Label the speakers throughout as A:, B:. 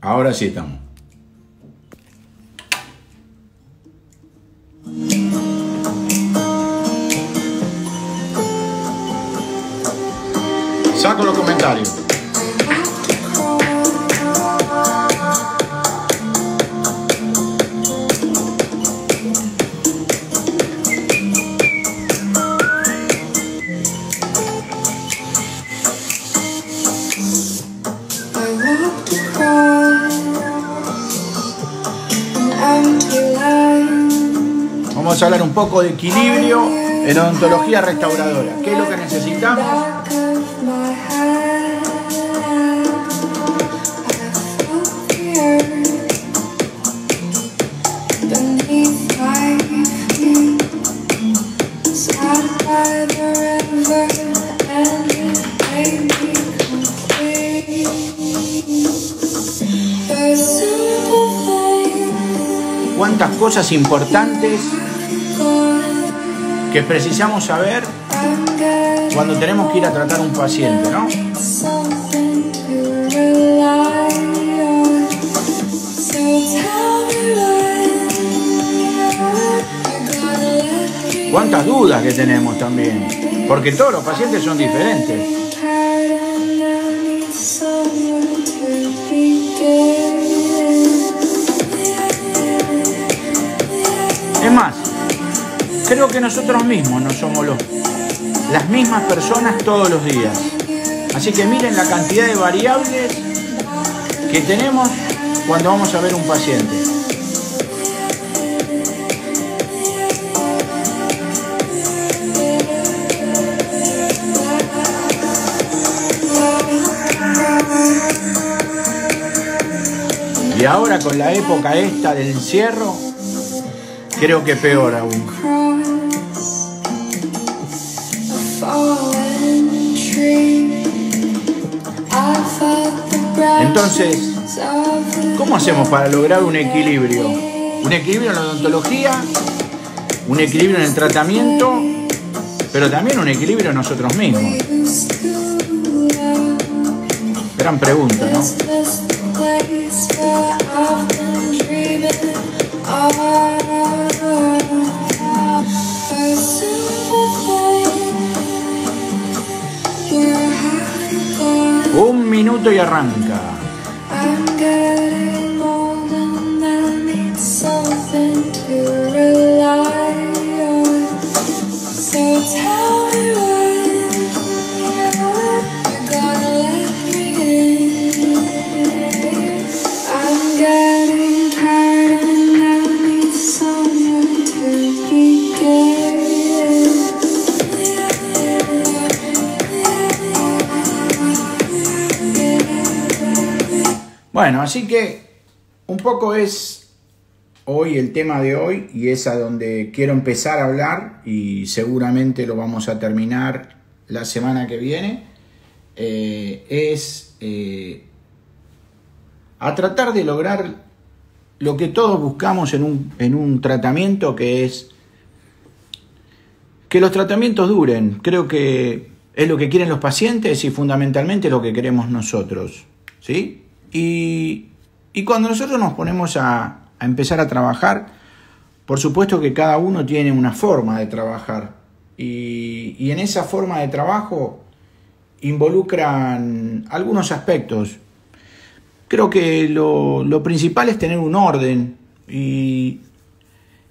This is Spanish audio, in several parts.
A: Ahora sí estamos. de equilibrio en odontología restauradora. ¿Qué es lo que necesitamos? cuántas cosas importantes que precisamos saber cuando tenemos que ir a tratar un paciente, ¿no? Cuántas dudas que tenemos también, porque todos los pacientes
B: son diferentes.
A: nosotros mismos no somos los, las mismas personas todos los días. Así que miren la cantidad de variables que tenemos cuando vamos a ver un paciente. Y ahora con la época esta del encierro, creo que peor aún. Entonces, ¿cómo hacemos para lograr un equilibrio? Un equilibrio en la odontología, un equilibrio en el tratamiento, pero también un equilibrio en nosotros mismos. Gran pregunta, ¿no? Un minuto y arranca. Bueno, así que un poco es hoy el tema de hoy y es a donde quiero empezar a hablar y seguramente lo vamos a terminar la semana que viene. Eh, es eh, a tratar de lograr lo que todos buscamos en un, en un tratamiento que es que los tratamientos duren. Creo que es lo que quieren los pacientes y fundamentalmente lo que queremos nosotros. ¿Sí? Y, cuando nosotros nos ponemos a, empezar a trabajar, por supuesto que cada uno tiene una forma de trabajar. Y, en esa forma de trabajo involucran algunos aspectos. Creo que lo, principal es tener un orden. Y,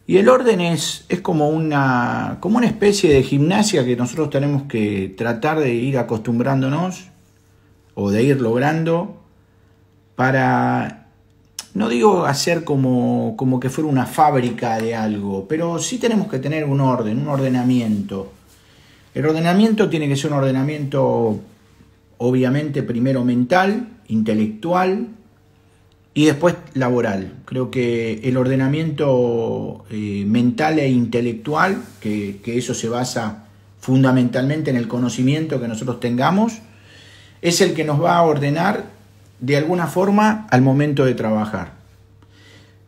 A: el orden es, como una especie de gimnasia que nosotros tenemos que tratar de ir acostumbrándonos o de ir logrando para, no digo hacer como, que fuera una fábrica de algo, pero sí tenemos que tener un orden, un ordenamiento. El ordenamiento tiene que ser un ordenamiento obviamente primero mental, intelectual y después laboral. Creo que el ordenamiento eh, mental e intelectual, que, que, eso se basa fundamentalmente en el conocimiento que nosotros tengamos, es el que nos va a ordenar de alguna forma al momento de trabajar.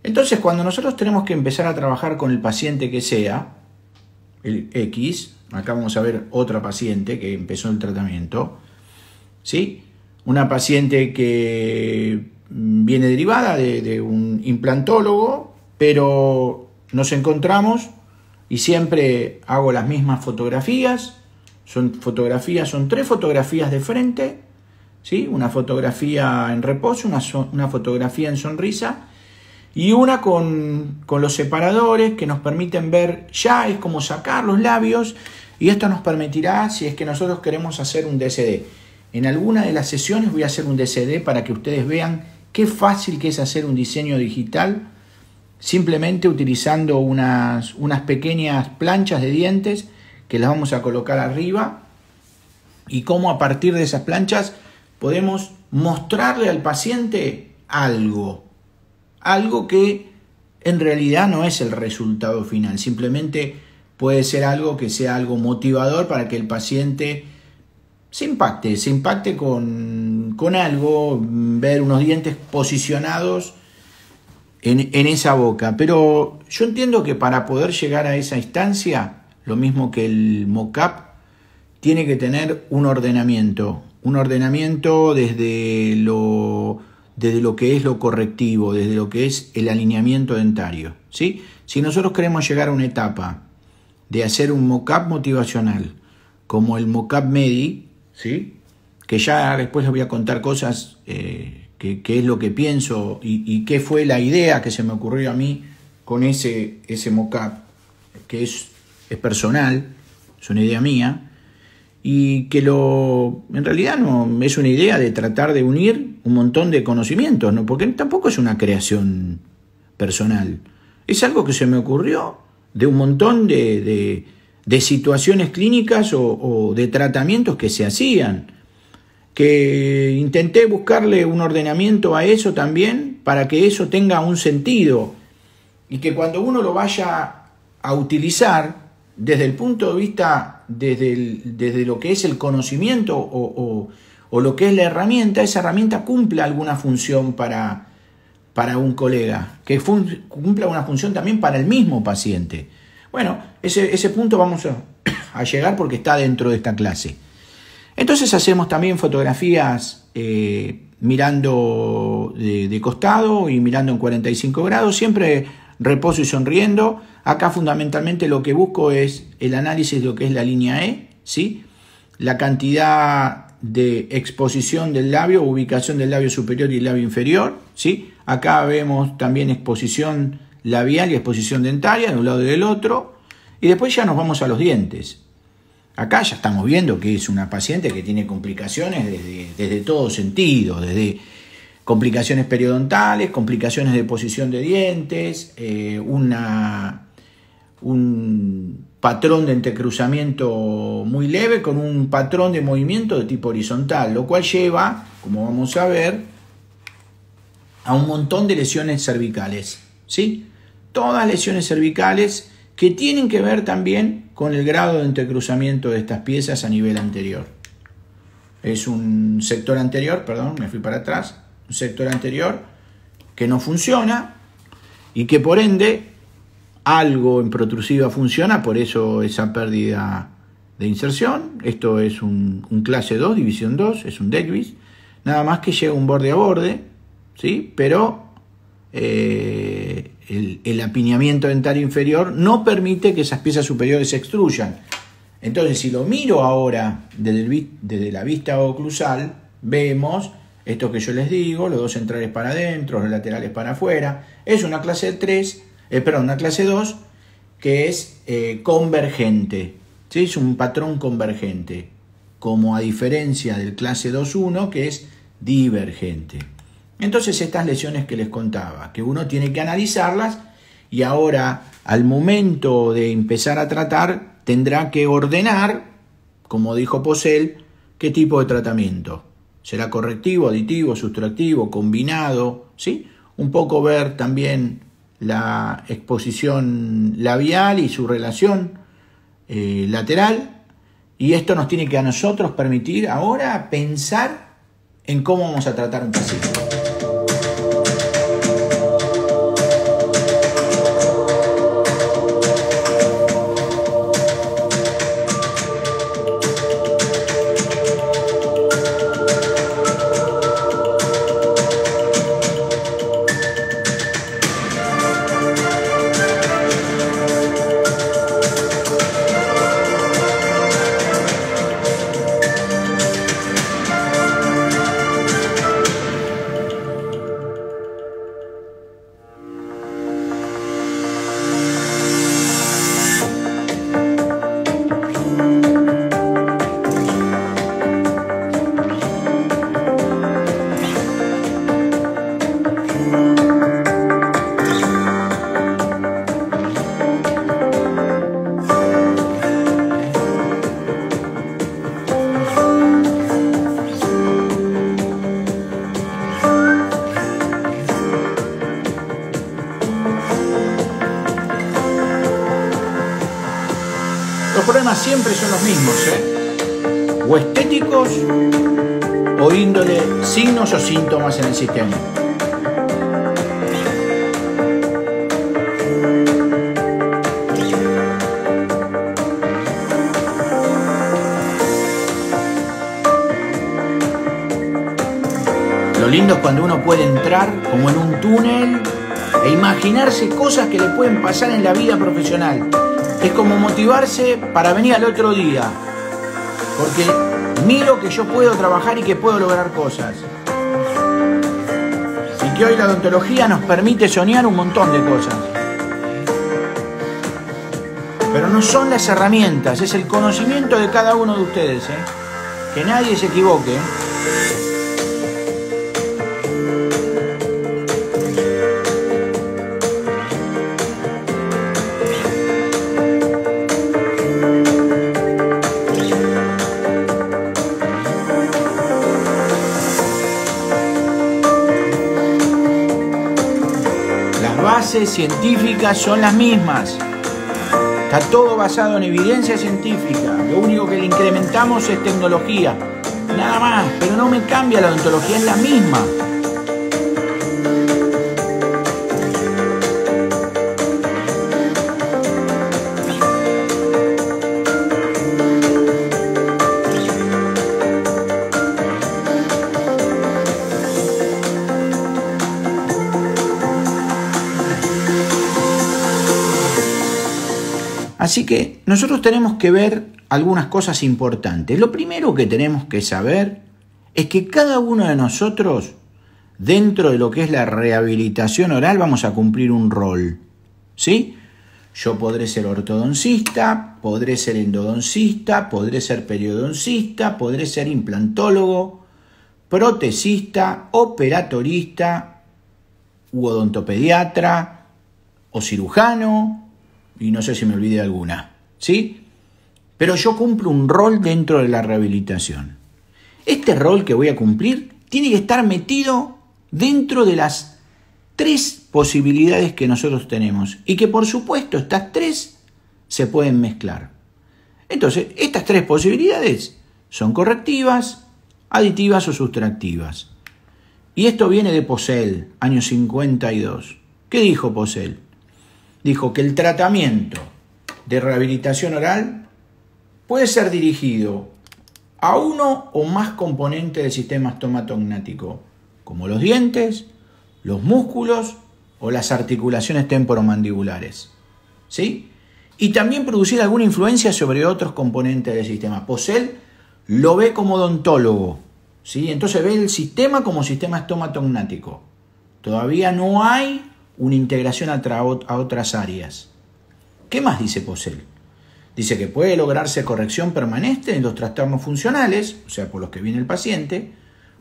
A: Entonces, cuando nosotros tenemos que empezar a trabajar con el paciente que sea, el X, acá vamos a ver otra paciente que empezó el tratamiento, ¿sí? Una paciente que viene derivada de, de un implantólogo, pero nos encontramos y siempre hago las mismas fotografías, son fotografías, son tres fotografías de frente, ¿sí? Una fotografía en reposo, una, fotografía en sonrisa y una con, los separadores que nos permiten ver ya, es como sacar los labios y esto nos permitirá, si es que nosotros queremos hacer un DCD. En alguna de las sesiones voy a hacer un DCD para que ustedes vean qué fácil que es hacer un diseño digital simplemente utilizando unas, unas pequeñas planchas de dientes que las vamos a colocar arriba y cómo a partir de esas planchas podemos mostrarle al paciente algo, algo que en realidad no es el resultado final, simplemente puede ser algo que sea algo motivador para que el paciente se impacte, se impacte con, algo, ver unos dientes posicionados en, esa boca. Pero yo entiendo que para poder llegar a esa instancia, lo mismo que el mock-up, tiene que tener un ordenamiento, un ordenamiento desde lo, desde lo que es lo correctivo, desde lo que es el alineamiento dentario. ¿sí? Si nosotros queremos llegar a una etapa de hacer un mock-up motivacional, como el mock-up MEDI, ¿sí? que ya después les voy a contar cosas eh, qué que, es lo que pienso y, qué fue la idea que se me ocurrió a mí con ese, ese mock-up, que es, es personal, es una idea mía, y que lo en realidad no es una idea de tratar de unir un montón de conocimientos, ¿no? Porque tampoco es una creación personal. Es algo que se me ocurrió de un montón de, de, situaciones clínicas o, de tratamientos que se hacían. Que intenté buscarle un ordenamiento a eso también para que eso tenga un sentido y que cuando uno lo vaya a utilizar desde el punto de vista desde, lo que es el conocimiento o, lo que es la herramienta, esa herramienta cumpla alguna función para, para un colega, que cumpla una función también para el mismo paciente. Bueno, ese, ese punto vamos a, llegar porque está dentro de esta clase. Entonces hacemos también fotografías eh, mirando de, de, costado y mirando en 45 grados, siempre reposo y sonriendo. Acá fundamentalmente lo que busco es el análisis de lo que es la línea E, ¿sí? la cantidad de exposición del labio, ubicación del labio superior y el labio inferior. ¿sí? Acá vemos también exposición labial y exposición dentaria de un lado y del otro. Y después ya nos vamos a los dientes. Acá ya estamos viendo que es una paciente que tiene complicaciones desde, desde todo sentido, desde complicaciones periodontales, complicaciones de posición de dientes, eh, un patrón de entrecruzamiento muy leve con un patrón de movimiento de tipo horizontal, lo cual lleva, como vamos a ver, a un montón de lesiones cervicales. ¿sí? Todas lesiones cervicales que tienen que ver también con el grado de entrecruzamiento de estas piezas a nivel anterior. Es un sector anterior, perdón, me fui para atrás, sector anterior que no funciona y que por ende algo en protrusiva funciona, por eso esa pérdida de inserción. Esto es un, clase 2, división 2, es un Delvis. Nada más que llega un borde a borde, ¿sí? pero eh, el, el, apiñamiento dentario inferior no permite que esas piezas superiores se extruyan. Entonces, si lo miro ahora desde, desde la vista oclusal, vemos esto que yo les digo, los dos centrales para adentro, los laterales para afuera, es una clase 3, eh, una clase 2 que es eh, convergente. ¿sí? Es un patrón convergente, como a diferencia del clase 2.1 que es divergente. Entonces estas lesiones que les contaba, que uno tiene que analizarlas y ahora al momento de empezar a tratar tendrá que ordenar, como dijo Posel, qué tipo de tratamiento. Será correctivo, aditivo, sustractivo, combinado, ¿sí? Un poco ver también la exposición labial y su relación eh, lateral. Y esto nos tiene que a nosotros permitir ahora pensar en cómo vamos a tratar un paciente. en el sistema. Lo lindo es cuando uno puede entrar como en un túnel e imaginarse cosas que le pueden pasar en la vida profesional. Es como motivarse para venir al otro día, porque miro que yo puedo trabajar y que puedo lograr cosas. Y hoy la odontología nos permite soñar un montón de cosas. Pero no son las herramientas, es el conocimiento de cada uno de ustedes. ¿eh? Que nadie se equivoque. científicas son las mismas. Está todo basado en evidencia científica. Lo único que le incrementamos es tecnología. Nada más, pero no me cambia la odontología, es la misma. Así que nosotros tenemos que ver algunas cosas importantes. Lo primero que tenemos que saber es que cada uno de nosotros, dentro de lo que es la rehabilitación oral, vamos a cumplir un rol. ¿Sí? Yo podré ser ortodoncista, podré ser endodoncista, podré ser periodoncista, podré ser implantólogo, protesista, operatorista, u odontopediatra, o cirujano, y no sé si me olvide alguna, ¿sí? Pero yo cumplo un rol dentro de la rehabilitación. Este rol que voy a cumplir tiene que estar metido dentro de las tres posibilidades que nosotros tenemos y que por supuesto estas tres se pueden mezclar. Entonces, estas tres posibilidades son correctivas, aditivas o sustractivas. Y esto viene de Posel, año 52. ¿Qué dijo Posel? dijo que el tratamiento de rehabilitación oral puede ser dirigido a uno o más componentes del sistema estomatognático, como los dientes, los músculos o las articulaciones temporomandibulares. ¿Sí? Y también producir alguna influencia sobre otros componentes del sistema. Posel lo ve como odontólogo. ¿sí? Entonces ve el sistema como sistema estomatognático. Todavía no hay una integración a, otras áreas. ¿Qué más dice Posel? Dice que puede lograrse corrección permanente en los trastornos funcionales, o sea, por los que viene el paciente,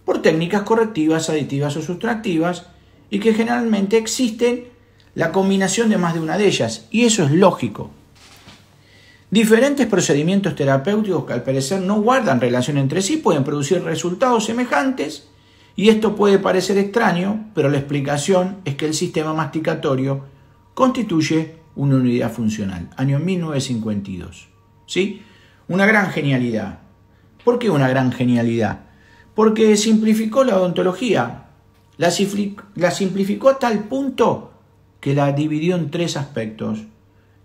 A: por técnicas correctivas, aditivas o sustractivas, y que generalmente existen la combinación de más de una de ellas, y eso es lógico. Diferentes procedimientos terapéuticos que al parecer no guardan relación entre sí pueden producir resultados semejantes y esto puede parecer extraño, pero la explicación es que el sistema masticatorio constituye una unidad funcional, año 1952. ¿Sí? Una gran genialidad. ¿Por qué una gran genialidad? Porque simplificó la odontología, la, simplificó a tal punto que la dividió en tres aspectos,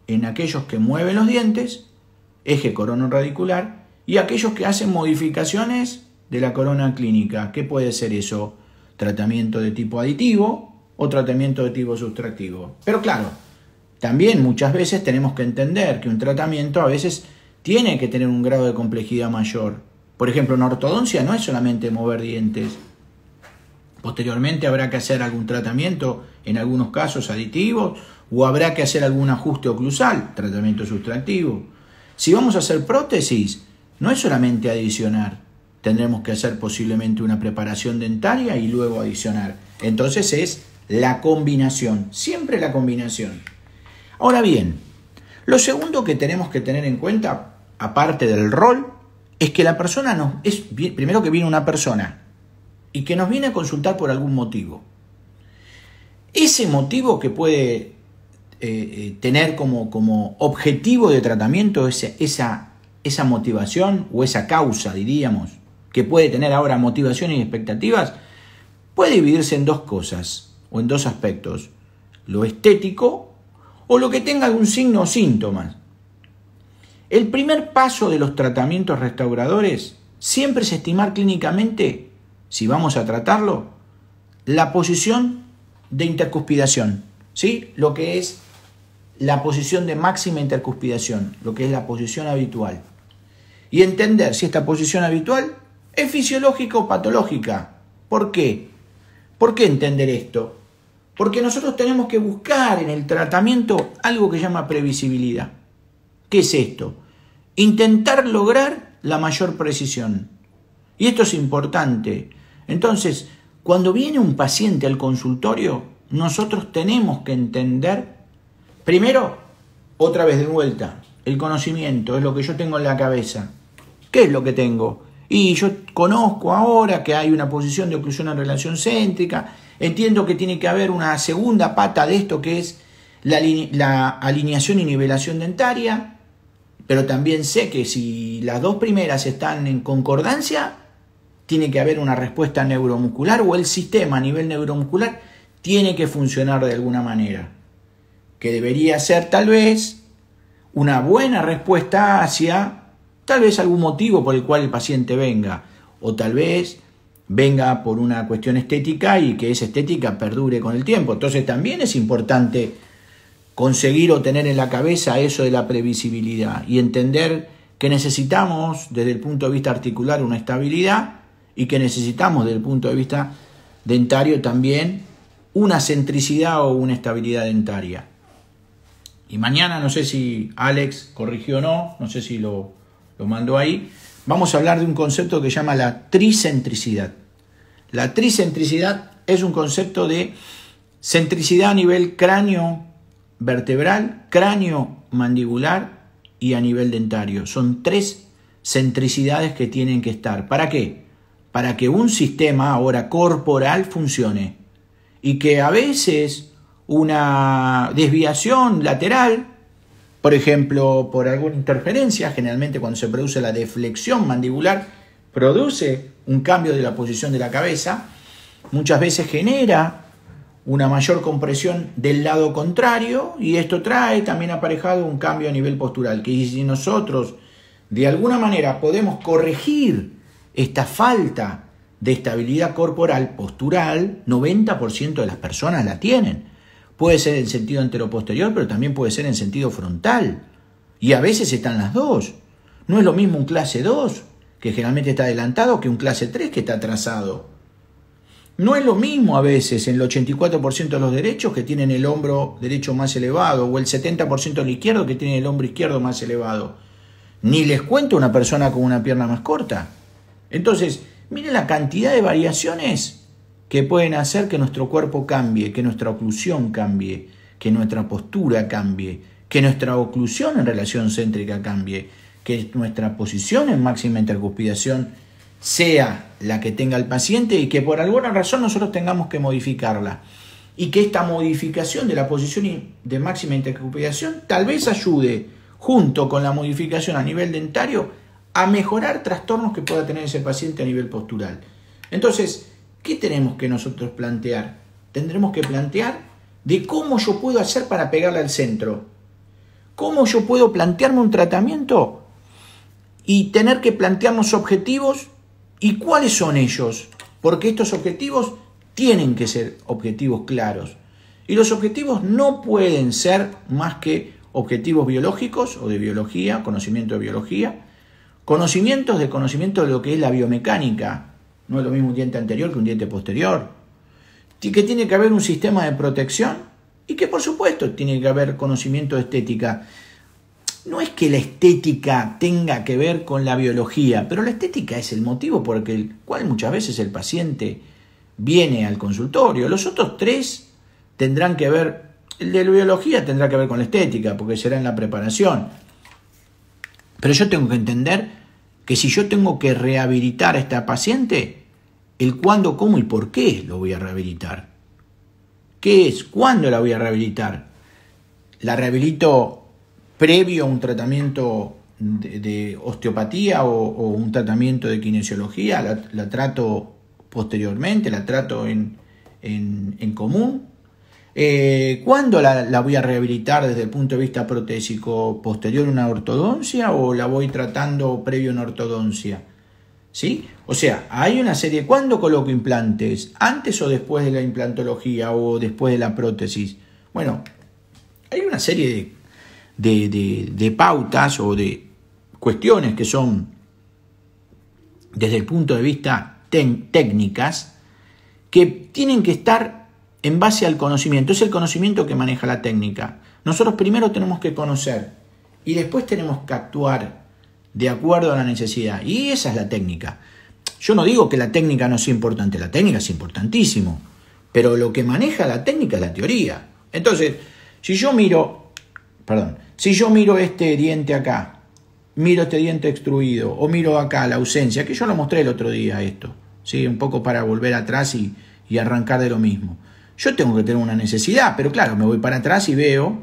A: en aquellos que mueven los dientes, eje coronarradicular, y aquellos que hacen modificaciones de la corona clínica. ¿Qué puede ser eso? Tratamiento de tipo aditivo o tratamiento de tipo sustractivo. Pero claro, también muchas veces tenemos que entender que un tratamiento a veces tiene que tener un grado de complejidad mayor. Por ejemplo, en ortodoncia no es solamente mover dientes. Posteriormente habrá que hacer algún tratamiento, en algunos casos aditivos, o habrá que hacer algún ajuste oclusal, tratamiento sustractivo. Si vamos a hacer prótesis, no es solamente adicionar, tendremos que hacer posiblemente una preparación dentaria y luego adicionar. Entonces es la combinación, siempre la combinación. Ahora bien, lo segundo que tenemos que tener en cuenta, aparte del rol, es que la persona nos... Es, primero que viene una persona y que nos viene a consultar por algún motivo. Ese motivo que puede eh, eh, tener como, como, objetivo de tratamiento esa, esa motivación o esa causa, diríamos, que puede tener ahora motivaciones y expectativas, puede dividirse en dos cosas o en dos aspectos, lo estético o lo que tenga algún signo o síntomas. El primer paso de los tratamientos restauradores siempre es estimar clínicamente, si vamos a tratarlo, la posición de intercuspidación, ¿sí? lo que es la posición de máxima intercuspidación, lo que es la posición habitual. Y entender si esta posición habitual es fisiológica o patológica. ¿Por qué? ¿Por qué entender esto? Porque nosotros tenemos que buscar en el tratamiento algo que llama previsibilidad. ¿Qué es esto? Intentar lograr la mayor precisión. Y esto es importante. Entonces, cuando viene un paciente al consultorio, nosotros tenemos que entender, primero, otra vez de vuelta, el conocimiento es lo que yo tengo en la cabeza. ¿Qué es lo que tengo? Y yo conozco ahora que hay una posición de oclusión en relación céntrica, entiendo que tiene que haber una segunda pata de esto que es la, la alineación y nivelación dentaria, pero también sé que si las dos primeras están en concordancia, tiene que haber una respuesta neuromuscular o el sistema a nivel neuromuscular tiene que funcionar de alguna manera, que debería ser tal vez una buena respuesta hacia Tal vez algún motivo por el cual el paciente venga, o tal vez venga por una cuestión estética y que esa estética perdure con el tiempo. Entonces también es importante conseguir o tener en la cabeza eso de la previsibilidad y entender que necesitamos desde el punto de vista articular una estabilidad y que necesitamos desde el punto de vista dentario también una centricidad o una estabilidad dentaria. Y mañana no sé si Alex corrigió o no, no sé si lo, lo mando ahí, vamos a hablar de un concepto que se llama la tricentricidad. La tricentricidad es un concepto de centricidad a nivel cráneo vertebral, cráneo mandibular y a nivel dentario. Son tres centricidades que tienen que estar. ¿Para qué? Para que un sistema ahora corporal funcione y que a veces una desviación lateral por ejemplo, por alguna interferencia, generalmente cuando se produce la deflexión mandibular, produce un cambio de la posición de la cabeza, muchas veces genera una mayor compresión del lado contrario y esto trae también aparejado un cambio a nivel postural, que si nosotros de alguna manera podemos corregir esta falta de estabilidad corporal postural, 90% de las personas la tienen. Puede ser en sentido posterior pero también puede ser en sentido frontal. Y a veces están las dos. No es lo mismo un clase 2, que generalmente está adelantado, que un clase 3 que está atrasado. No es lo mismo a veces en el 84% de los derechos que tienen el hombro derecho más elevado o el 70% del izquierdo que tiene el hombro izquierdo más elevado. Ni les cuento una persona con una pierna más corta. Entonces, miren la cantidad de variaciones que pueden hacer que nuestro cuerpo cambie, que nuestra oclusión cambie, que nuestra postura cambie, que nuestra oclusión en relación céntrica cambie, que nuestra posición en máxima intercuspidación sea la que tenga el paciente y que por alguna razón nosotros tengamos que modificarla. Y que esta modificación de la posición de máxima intercuspidación tal vez ayude, junto con la modificación a nivel dentario, a mejorar trastornos que pueda tener ese paciente a nivel postural. Entonces, ¿qué tenemos que nosotros plantear? Tendremos que plantear de cómo yo puedo hacer para pegarle al centro. ¿Cómo yo puedo plantearme un tratamiento y tener que plantearnos objetivos? ¿Y cuáles son ellos? Porque estos objetivos tienen que ser objetivos claros. Y los objetivos no pueden ser más que objetivos biológicos o de biología, conocimiento de biología, conocimientos de conocimiento de lo que es la biomecánica, no es lo mismo un diente anterior que un diente posterior. Y que tiene que haber un sistema de protección y que por supuesto tiene que haber conocimiento de estética. No es que la estética tenga que ver con la biología, pero la estética es el motivo por el cual muchas veces el paciente viene al consultorio. Los otros tres tendrán que ver, el de la biología tendrá que ver con la estética, porque será en la preparación. Pero yo tengo que entender que si yo tengo que rehabilitar a esta paciente, el cuándo, cómo y por qué lo voy a rehabilitar. ¿Qué es? ¿Cuándo la voy a rehabilitar? ¿La rehabilito previo a un tratamiento de, osteopatía o, un tratamiento de kinesiología? ¿La, trato posteriormente? ¿La trato en, en, en común? Eh, ¿Cuándo la, voy a rehabilitar desde el punto de vista protésico? ¿Posterior a una ortodoncia o la voy tratando previo a una ortodoncia? ¿Sí? O sea, hay una serie. ¿Cuándo coloco implantes? ¿Antes o después de la implantología o después de la prótesis? Bueno, hay una serie de pautas o de cuestiones que son, desde el punto de vista técnicas, que tienen que estar en base al conocimiento. Es el conocimiento que maneja la técnica. Nosotros primero tenemos que conocer y después tenemos que actuar de acuerdo a la necesidad. Y esa es la técnica. Yo no digo que la técnica no sea importante, la técnica es importantísimo, pero lo que maneja la técnica es la teoría. Entonces, si yo miro, perdón, si yo miro este diente acá, miro este diente extruido o miro acá la ausencia, que yo lo mostré el otro día esto, ¿sí? un poco para volver atrás y arrancar de lo mismo. Yo tengo que tener una necesidad, pero claro, me voy para atrás y veo,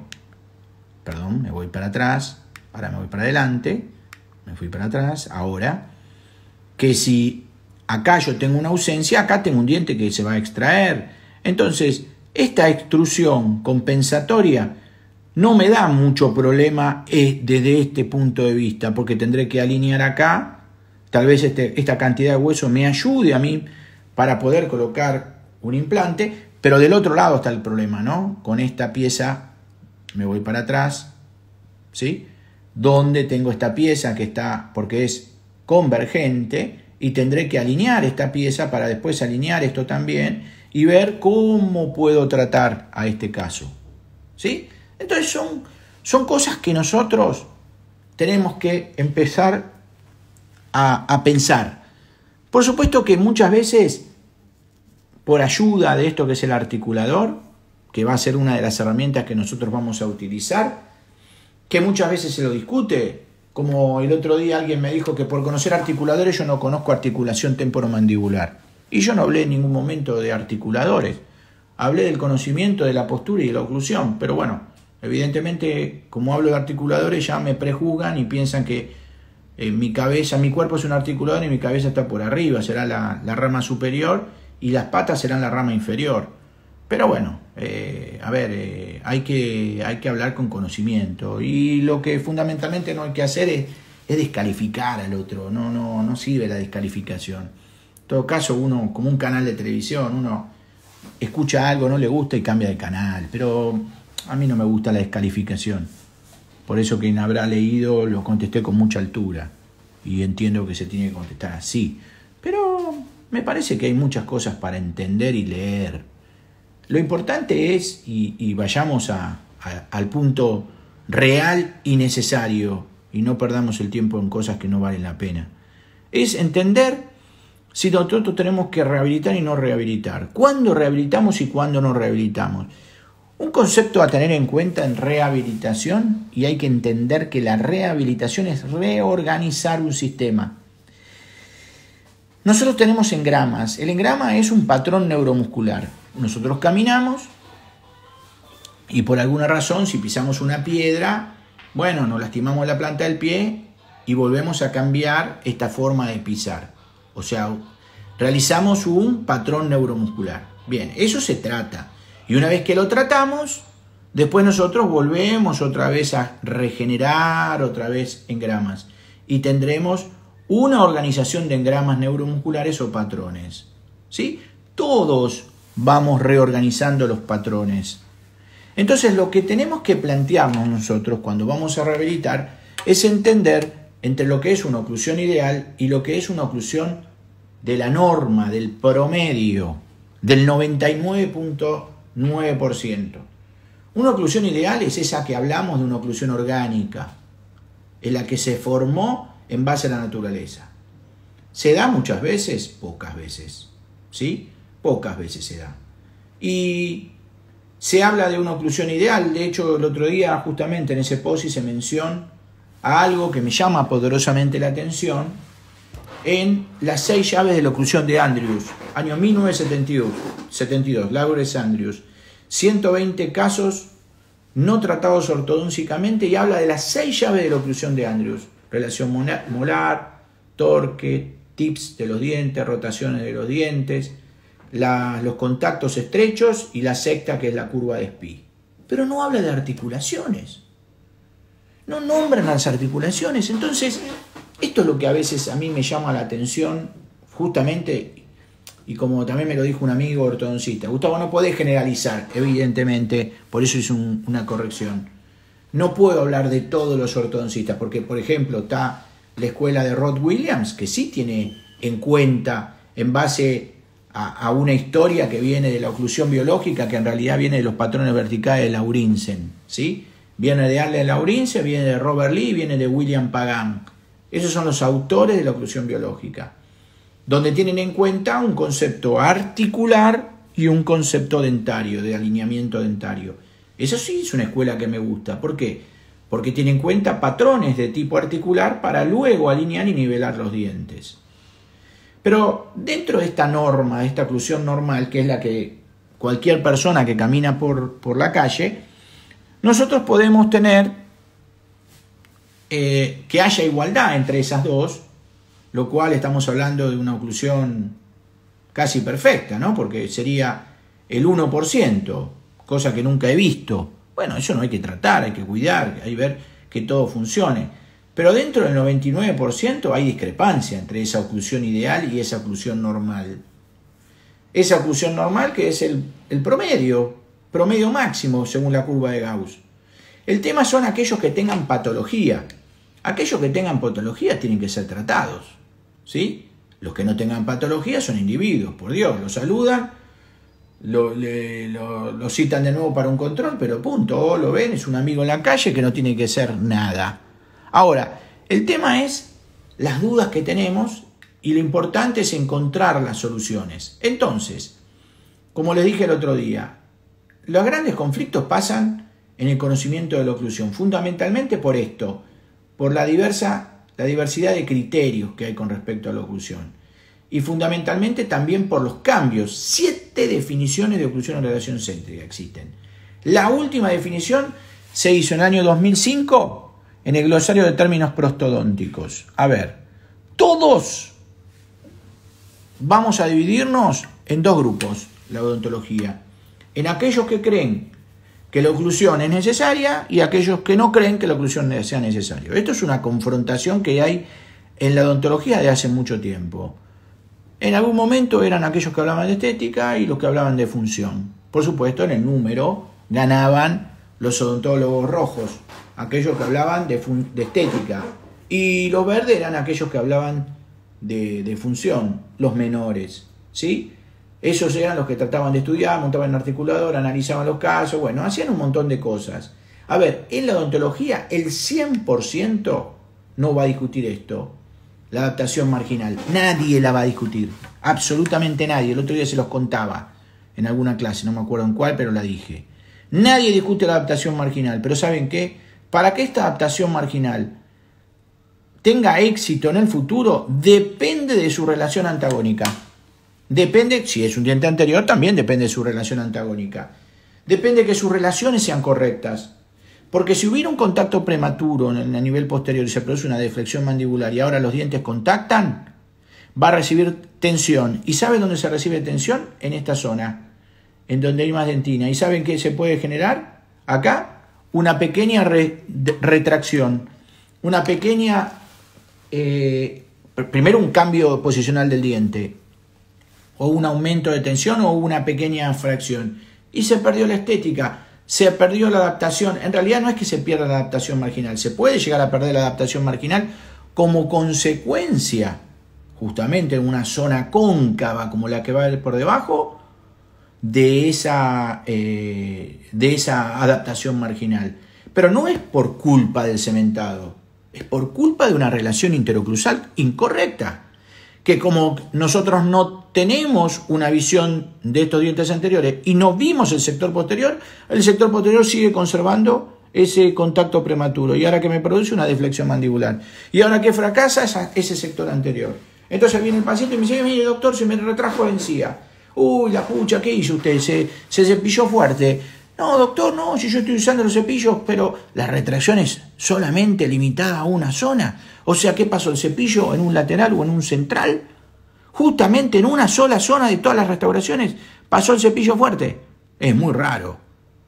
A: perdón, me voy para atrás, ahora me voy para adelante, me fui para atrás, ahora, que si acá yo tengo una ausencia, acá tengo un diente que se va a extraer. Entonces, esta extrusión compensatoria no me da mucho problema eh, desde este punto de vista, porque tendré que alinear acá, tal vez este, esta cantidad de hueso me ayude a mí para poder colocar un implante, pero del otro lado está el problema, ¿no? Con esta pieza me voy para atrás, ¿sí? ¿Dónde tengo esta pieza que está, porque es convergente, y tendré que alinear esta pieza para después alinear esto también y ver cómo puedo tratar a este caso, ¿sí? Entonces son, son cosas que nosotros tenemos que empezar a, a pensar. Por supuesto que muchas veces por ayuda de esto que es el articulador, que va a ser una de las herramientas que nosotros vamos a utilizar, que muchas veces se lo discute, como el otro día alguien me dijo que por conocer articuladores yo no conozco articulación temporomandibular. Y yo no hablé en ningún momento de articuladores, hablé del conocimiento de la postura y de la oclusión, pero bueno, evidentemente como hablo de articuladores ya me prejuzgan y piensan que eh, mi cabeza, mi cuerpo es un articulador y mi cabeza está por arriba, será la rama superior y las patas serán la rama inferior. Pero bueno, eh, a ver, eh, hay, que, hay que hablar con conocimiento. Y lo que fundamentalmente no hay que hacer es, descalificar al otro. No, no, no sirve la descalificación. En todo caso, uno, como un canal de televisión, uno escucha algo, no le gusta y cambia de canal. Pero a mí no me gusta la descalificación. Por eso quien habrá leído lo contesté con mucha altura. Y entiendo que se tiene que contestar así. Pero me parece que hay muchas cosas para entender y leer. Lo importante es, y, vayamos al punto real y necesario, y no perdamos el tiempo en cosas que no valen la pena, es entender si nosotros tenemos que rehabilitar y no rehabilitar, cuándo rehabilitamos y cuándo no rehabilitamos. Un concepto a tener en cuenta en rehabilitación, y hay que entender que la rehabilitación es reorganizar un sistema, nosotros tenemos engramas. El engrama es un patrón neuromuscular. Nosotros caminamos y por alguna razón, si pisamos una piedra, bueno, nos lastimamos la planta del pie y volvemos a cambiar esta forma de pisar. O sea, realizamos un patrón neuromuscular. Bien, eso se trata. Y una vez que lo tratamos, después nosotros volvemos otra vez a regenerar, otra vez engramas. Y tendremos una organización de engramas neuromusculares o patrones. ¿sí? Todos vamos reorganizando los patrones. Entonces lo que tenemos que plantearnos nosotros cuando vamos a rehabilitar es entender entre lo que es una oclusión ideal y lo que es una oclusión de la norma, del promedio, del 99.9%. Una oclusión ideal es esa que hablamos de una oclusión orgánica, en la que se formó en base a la naturaleza. ¿Se da muchas veces? Pocas veces. ¿Sí? Pocas veces se da. Y se habla de una oclusión ideal. De hecho, el otro día, justamente en ese post, se menciona a algo que me llama poderosamente la atención en Las seis llaves de la oclusión de Andrews, año 1972, 72, de Andrews. 120 casos no tratados ortodónticamente y habla de las seis llaves de la oclusión de Andrews relación molar, torque, tips de los dientes, rotaciones de los dientes, los contactos estrechos y la secta que es la curva de SPI. Pero no habla de articulaciones. No nombran las articulaciones. Entonces, esto es lo que a veces a mí me llama la atención, justamente, y como también me lo dijo un amigo ortodoncista, Gustavo, no podés generalizar, evidentemente, por eso hice una corrección no puedo hablar de todos los ortodoncistas, porque por ejemplo está la escuela de Rod Williams, que sí tiene en cuenta, en base a, una historia que viene de la oclusión biológica, que en realidad viene de los patrones verticales de Laurinsen, ¿sí? Viene de Arlen Laurinsen, viene de Robert Lee, viene de William Pagan. Esos son los autores de la oclusión biológica, donde tienen en cuenta un concepto articular y un concepto dentario, de alineamiento dentario. Eso sí es una escuela que me gusta. ¿Por qué? Porque tiene en cuenta patrones de tipo articular para luego alinear y nivelar los dientes. Pero dentro de esta norma, de esta oclusión normal, que es la que cualquier persona que camina por, la calle, nosotros podemos tener eh, que haya igualdad entre esas dos, lo cual estamos hablando de una oclusión casi perfecta, ¿no? Porque sería el 1% cosa que nunca he visto. Bueno, eso no hay que tratar, hay que cuidar, hay que ver que todo funcione. Pero dentro del 99% hay discrepancia entre esa oclusión ideal y esa oclusión normal. Esa oclusión normal que es el, promedio, promedio máximo según la curva de Gauss. El tema son aquellos que tengan patología. Aquellos que tengan patología tienen que ser tratados. ¿sí? Los que no tengan patología son individuos, por Dios, los saluda lo, citan de nuevo para un control, pero punto, o lo ven, es un amigo en la calle que no tiene que ser nada. Ahora, el tema es las dudas que tenemos y lo importante es encontrar las soluciones. Entonces, como les dije el otro día, los grandes conflictos pasan en el conocimiento de la oclusión, fundamentalmente por esto, por la, diversa, la diversidad de criterios que hay con respecto a la oclusión y fundamentalmente también por los cambios. Siete definiciones de oclusión en relación céntrica existen. La última definición se hizo en el año 2005 en el glosario de términos prostodónticos. A ver, todos vamos a dividirnos en dos grupos la odontología. En aquellos que creen que la oclusión es necesaria y aquellos que no creen que la oclusión sea necesaria. Esto es una confrontación que hay en la odontología de hace mucho tiempo. En algún momento eran aquellos que hablaban de estética y los que hablaban de función. Por supuesto, en el número ganaban los odontólogos rojos, aquellos que hablaban de, estética. Y los verdes eran aquellos que hablaban de, función, los menores. ¿sí? Esos eran los que trataban de estudiar, montaban el articulador, analizaban los casos, bueno, hacían un montón de cosas. A ver, en la odontología el 100% no va a discutir esto la adaptación marginal. Nadie la va a discutir. Absolutamente nadie. El otro día se los contaba en alguna clase, no me acuerdo en cuál, pero la dije. Nadie discute la adaptación marginal. Pero ¿saben qué? Para que esta adaptación marginal tenga éxito en el futuro, depende de su relación antagónica. Depende, si es un diente anterior, también depende de su relación antagónica. Depende que sus relaciones sean correctas. Porque si hubiera un contacto prematuro en el nivel posterior y se produce una deflexión mandibular y ahora los dientes contactan, va a recibir tensión. ¿Y sabe dónde se recibe tensión? En esta zona, en donde hay más dentina. ¿Y saben qué se puede generar? Acá, una pequeña retracción, una pequeña... Eh, primero un cambio posicional del diente, o un aumento de tensión o una pequeña fracción. Y se perdió la estética se perdió la adaptación. En realidad no es que se pierda la adaptación marginal, se puede llegar a perder la adaptación marginal como consecuencia, justamente en una zona cóncava como la que va por debajo, de esa, eh, de esa adaptación marginal. Pero no es por culpa del cementado, es por culpa de una relación interoclusal incorrecta que como nosotros no tenemos una visión de estos dientes anteriores y no vimos el sector posterior, el sector posterior sigue conservando ese contacto prematuro y ahora que me produce una deflexión mandibular. Y ahora que fracasa ese sector anterior. Entonces viene el paciente y me dice, mire doctor, se me retrajo la encía. Uy, la pucha, ¿qué hizo usted? Se, se cepilló fuerte. No, doctor, no, si yo estoy usando los cepillos, pero la retracción es solamente limitada a una zona. O sea, ¿qué pasó? ¿El cepillo en un lateral o en un central? Justamente en una sola zona de todas las restauraciones pasó el cepillo fuerte. Es muy raro.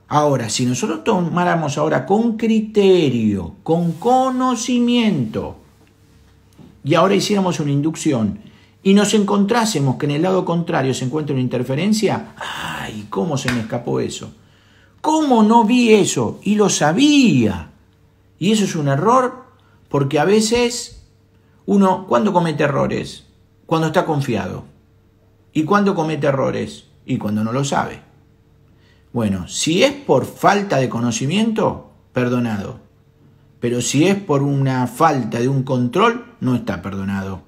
A: Ahora, si nosotros tomáramos ahora con criterio, con conocimiento, y ahora hiciéramos una inducción y nos encontrásemos que en el lado contrario se encuentra una interferencia, ¡ay! ¿Cómo se me escapó eso? ¿Cómo no vi eso? Y lo sabía. Y eso es un error porque a veces uno, cuando comete errores? Cuando está confiado. ¿Y cuándo comete errores? Y cuando no lo sabe. Bueno, si es por falta de conocimiento, perdonado. Pero si es por una falta de un control, no está perdonado.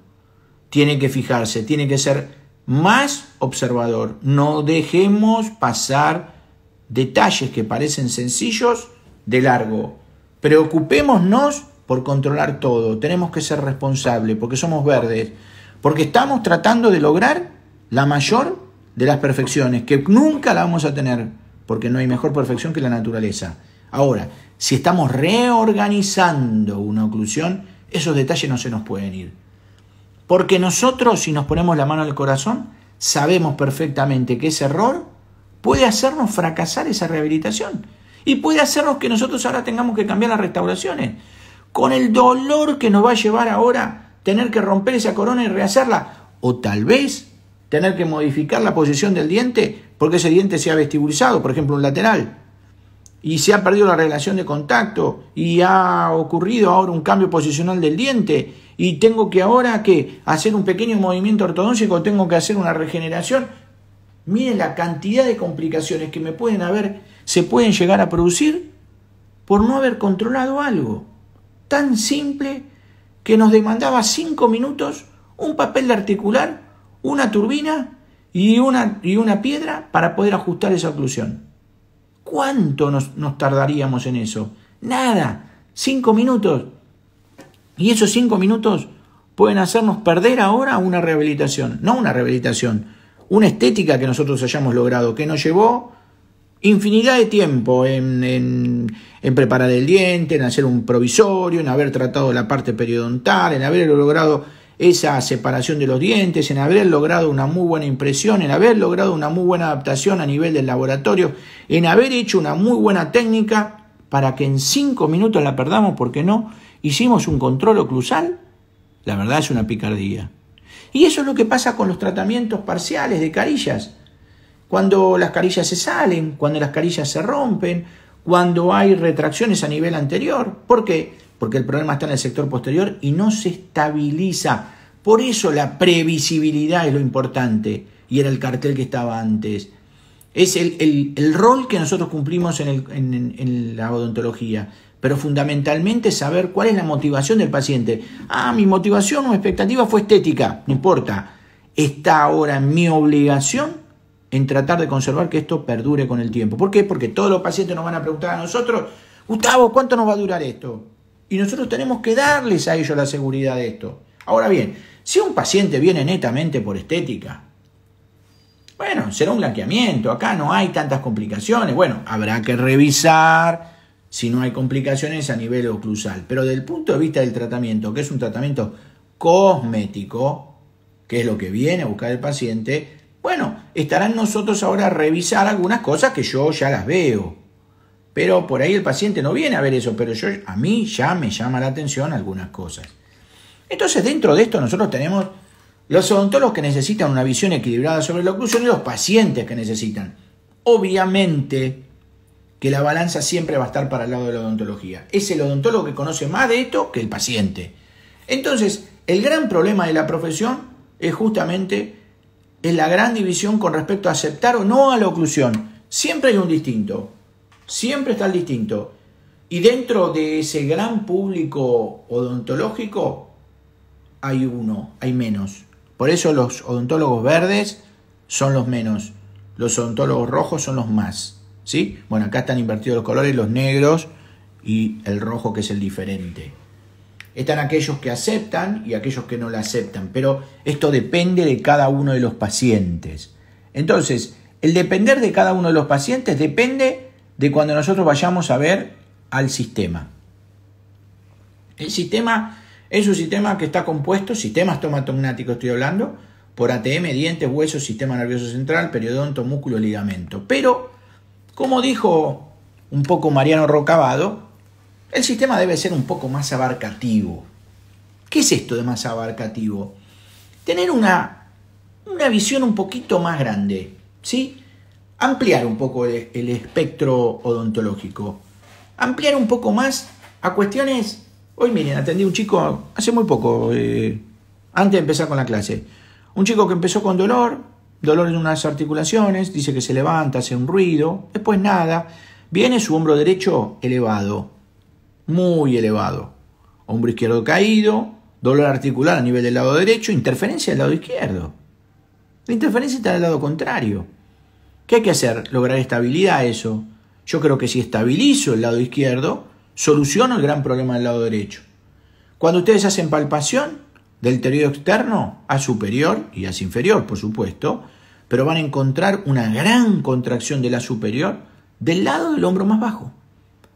A: Tiene que fijarse, tiene que ser más observador. No dejemos pasar detalles que parecen sencillos de largo. Preocupémonos por controlar todo, tenemos que ser responsables porque somos verdes, porque estamos tratando de lograr la mayor de las perfecciones, que nunca la vamos a tener, porque no hay mejor perfección que la naturaleza. Ahora, si estamos reorganizando una oclusión, esos detalles no se nos pueden ir. Porque nosotros, si nos ponemos la mano al corazón, sabemos perfectamente que ese error puede hacernos fracasar esa rehabilitación. Y puede hacernos que nosotros ahora tengamos que cambiar las restauraciones con el dolor que nos va a llevar ahora tener que romper esa corona y rehacerla, o tal vez tener que modificar la posición del diente porque ese diente se ha vestibulizado, por ejemplo, un lateral, y se ha perdido la relación de contacto, y ha ocurrido ahora un cambio posicional del diente, y tengo que ahora que hacer un pequeño movimiento ortodóntico, tengo que hacer una regeneración. Miren la cantidad de complicaciones que me pueden haber, se pueden llegar a producir por no haber controlado algo tan simple que nos demandaba cinco minutos un papel de articular, una turbina y una, y una piedra para poder ajustar esa oclusión. ¿Cuánto nos, tardaríamos en eso? Nada, cinco minutos. Y esos cinco minutos pueden hacernos perder ahora una rehabilitación, no una rehabilitación, una estética que nosotros hayamos logrado, que nos llevó infinidad de tiempo en, en preparar el diente, en hacer un provisorio, en haber tratado la parte periodontal, en haber logrado esa separación de los dientes, en haber logrado una muy buena impresión, en haber logrado una muy buena adaptación a nivel del laboratorio, en haber hecho una muy buena técnica para que en cinco minutos la perdamos porque no hicimos un control oclusal, la verdad es una picardía. Y eso es lo que pasa con los tratamientos parciales de carillas. Cuando las carillas se salen, cuando las carillas se rompen, cuando hay retracciones a nivel anterior. ¿Por qué? Porque el problema está en el sector posterior y no se estabiliza. Por eso la previsibilidad es lo importante y era el cartel que estaba antes. Es el, rol que nosotros cumplimos en, la odontología, pero fundamentalmente saber cuál es la motivación del paciente. Ah, mi motivación o expectativa fue estética, no importa. Está ahora mi obligación en tratar de conservar que esto perdure con el tiempo. ¿Por qué? Porque todos los pacientes nos van a preguntar a nosotros, Gustavo, ¿cuánto nos va a durar esto? Y nosotros tenemos que darles a ellos la seguridad de esto. Ahora bien, si un paciente viene netamente por estética, bueno, será un blanqueamiento, acá no hay tantas complicaciones, bueno, habrá que revisar si no hay complicaciones a nivel oclusal, pero desde el punto de vista del tratamiento, que es un tratamiento cosmético, que es lo que viene a buscar el paciente, bueno, estarán nosotros ahora a revisar algunas cosas que yo ya las veo. Pero por ahí el paciente no viene a ver eso, pero yo, a mí ya me llama la atención algunas cosas. Entonces, dentro de esto nosotros tenemos los odontólogos que necesitan una visión equilibrada sobre la oclusión y los pacientes que necesitan. Obviamente que la balanza siempre va a estar para el lado de la odontología. Es el odontólogo que conoce más de esto que el paciente. Entonces, el gran problema de la profesión es justamente es la gran división con respecto a aceptar o no a la oclusión. Siempre hay un distinto, siempre está el distinto. Y dentro de ese gran público odontológico hay uno, hay menos. Por eso los odontólogos verdes son los menos, los odontólogos rojos son los más. ¿sí? Bueno, acá están invertidos los colores, los negros y el rojo que es el diferente. Están aquellos que aceptan y aquellos que no la aceptan, pero esto depende de cada uno de los pacientes. Entonces, el depender de cada uno de los pacientes depende de cuando nosotros vayamos a ver al sistema. El sistema es un sistema que está compuesto, sistema estomatognático estoy hablando, por ATM, dientes, huesos, sistema nervioso central, periodonto, músculo, ligamento. Pero, como dijo un poco Mariano Rocavado, el sistema debe ser un poco más abarcativo. ¿Qué es esto de más abarcativo? Tener una, visión un poquito más grande, ¿sí? Ampliar un poco el, espectro odontológico. Ampliar un poco más a cuestiones... Hoy miren, atendí a un chico hace muy poco, eh, antes de empezar con la clase. Un chico que empezó con dolor, dolor en unas articulaciones, dice que se levanta, hace un ruido, después nada. Viene su hombro derecho elevado, muy elevado. Hombro izquierdo caído, dolor articular a nivel del lado derecho, interferencia del lado izquierdo. La interferencia está del lado contrario. ¿Qué hay que hacer? Lograr estabilidad a eso. Yo creo que si estabilizo el lado izquierdo, soluciono el gran problema del lado derecho. Cuando ustedes hacen palpación del tejido externo a superior y a inferior, por supuesto, pero van a encontrar una gran contracción de la superior del lado del hombro más bajo,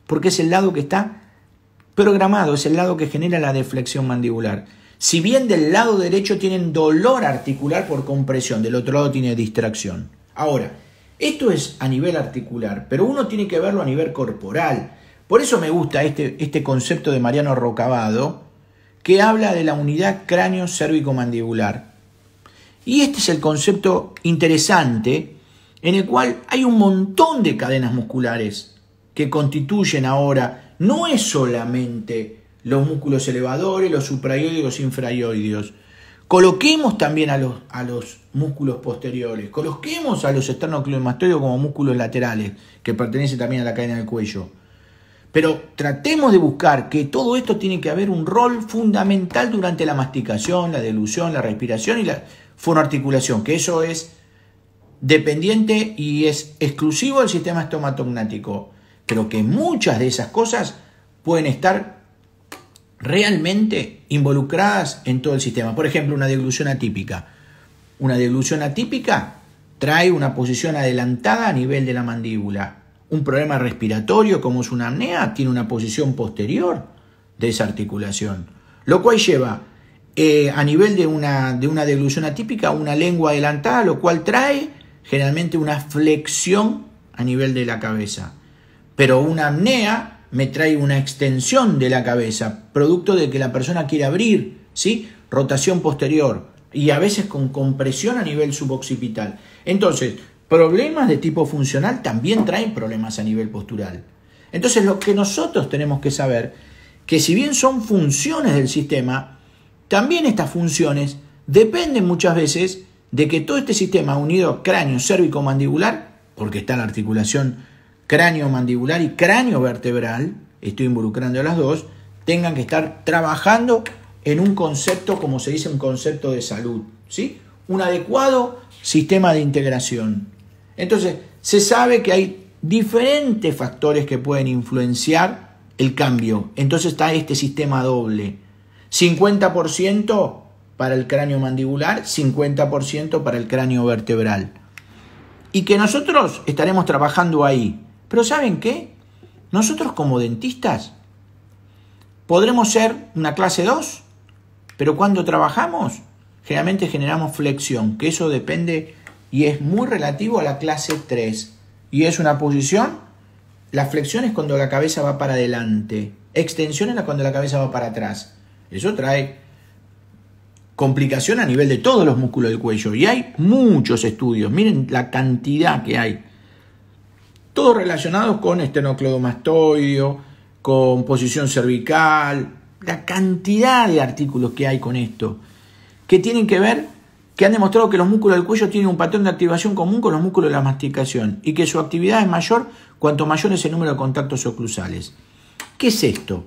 A: porque es el lado que está Programado es el lado que genera la deflexión mandibular. Si bien del lado derecho tienen dolor articular por compresión, del otro lado tiene distracción. Ahora, esto es a nivel articular, pero uno tiene que verlo a nivel corporal. Por eso me gusta este, este concepto de Mariano Rocabado, que habla de la unidad cráneo cérvico-mandibular. Y este es el concepto interesante en el cual hay un montón de cadenas musculares que constituyen ahora no es solamente los músculos elevadores, los supraioides, infraioides. Coloquemos también a los, músculos posteriores, coloquemos a los esternocleidomastoideos como músculos laterales, que pertenece también a la cadena del cuello. Pero tratemos de buscar que todo esto tiene que haber un rol fundamental durante la masticación, la delusión, la respiración y la fonoarticulación, que eso es dependiente y es exclusivo del sistema estomatognático pero que muchas de esas cosas pueden estar realmente involucradas en todo el sistema. Por ejemplo, una deglución atípica. Una deglución atípica trae una posición adelantada a nivel de la mandíbula. Un problema respiratorio como es una apnea tiene una posición posterior de esa articulación, lo cual lleva eh, a nivel de una, de una deglución atípica una lengua adelantada, lo cual trae generalmente una flexión a nivel de la cabeza pero una apnea me trae una extensión de la cabeza, producto de que la persona quiere abrir, ¿sí? Rotación posterior y a veces con compresión a nivel suboccipital. Entonces, problemas de tipo funcional también traen problemas a nivel postural. Entonces, lo que nosotros tenemos que saber, que si bien son funciones del sistema, también estas funciones dependen muchas veces de que todo este sistema unido cráneo, cérvico, mandibular, porque está la articulación cráneo mandibular y cráneo vertebral, estoy involucrando a las dos, tengan que estar trabajando en un concepto, como se dice, un concepto de salud, ¿sí? Un adecuado sistema de integración. Entonces, se sabe que hay diferentes factores que pueden influenciar el cambio. Entonces está este sistema doble. 50% para el cráneo mandibular, 50% para el cráneo vertebral. Y que nosotros estaremos trabajando ahí. Pero ¿saben qué? Nosotros como dentistas podremos ser una clase 2, pero cuando trabajamos generalmente generamos flexión, que eso depende y es muy relativo a la clase 3. Y es una posición, la flexión es cuando la cabeza va para adelante, extensión es cuando la cabeza va para atrás. Eso trae complicación a nivel de todos los músculos del cuello. Y hay muchos estudios, miren la cantidad que hay todos relacionados con esternocleidomastoideo, con posición cervical, la cantidad de artículos que hay con esto, que tienen que ver, que han demostrado que los músculos del cuello tienen un patrón de activación común con los músculos de la masticación y que su actividad es mayor cuanto mayor es el número de contactos oclusales. ¿Qué es esto?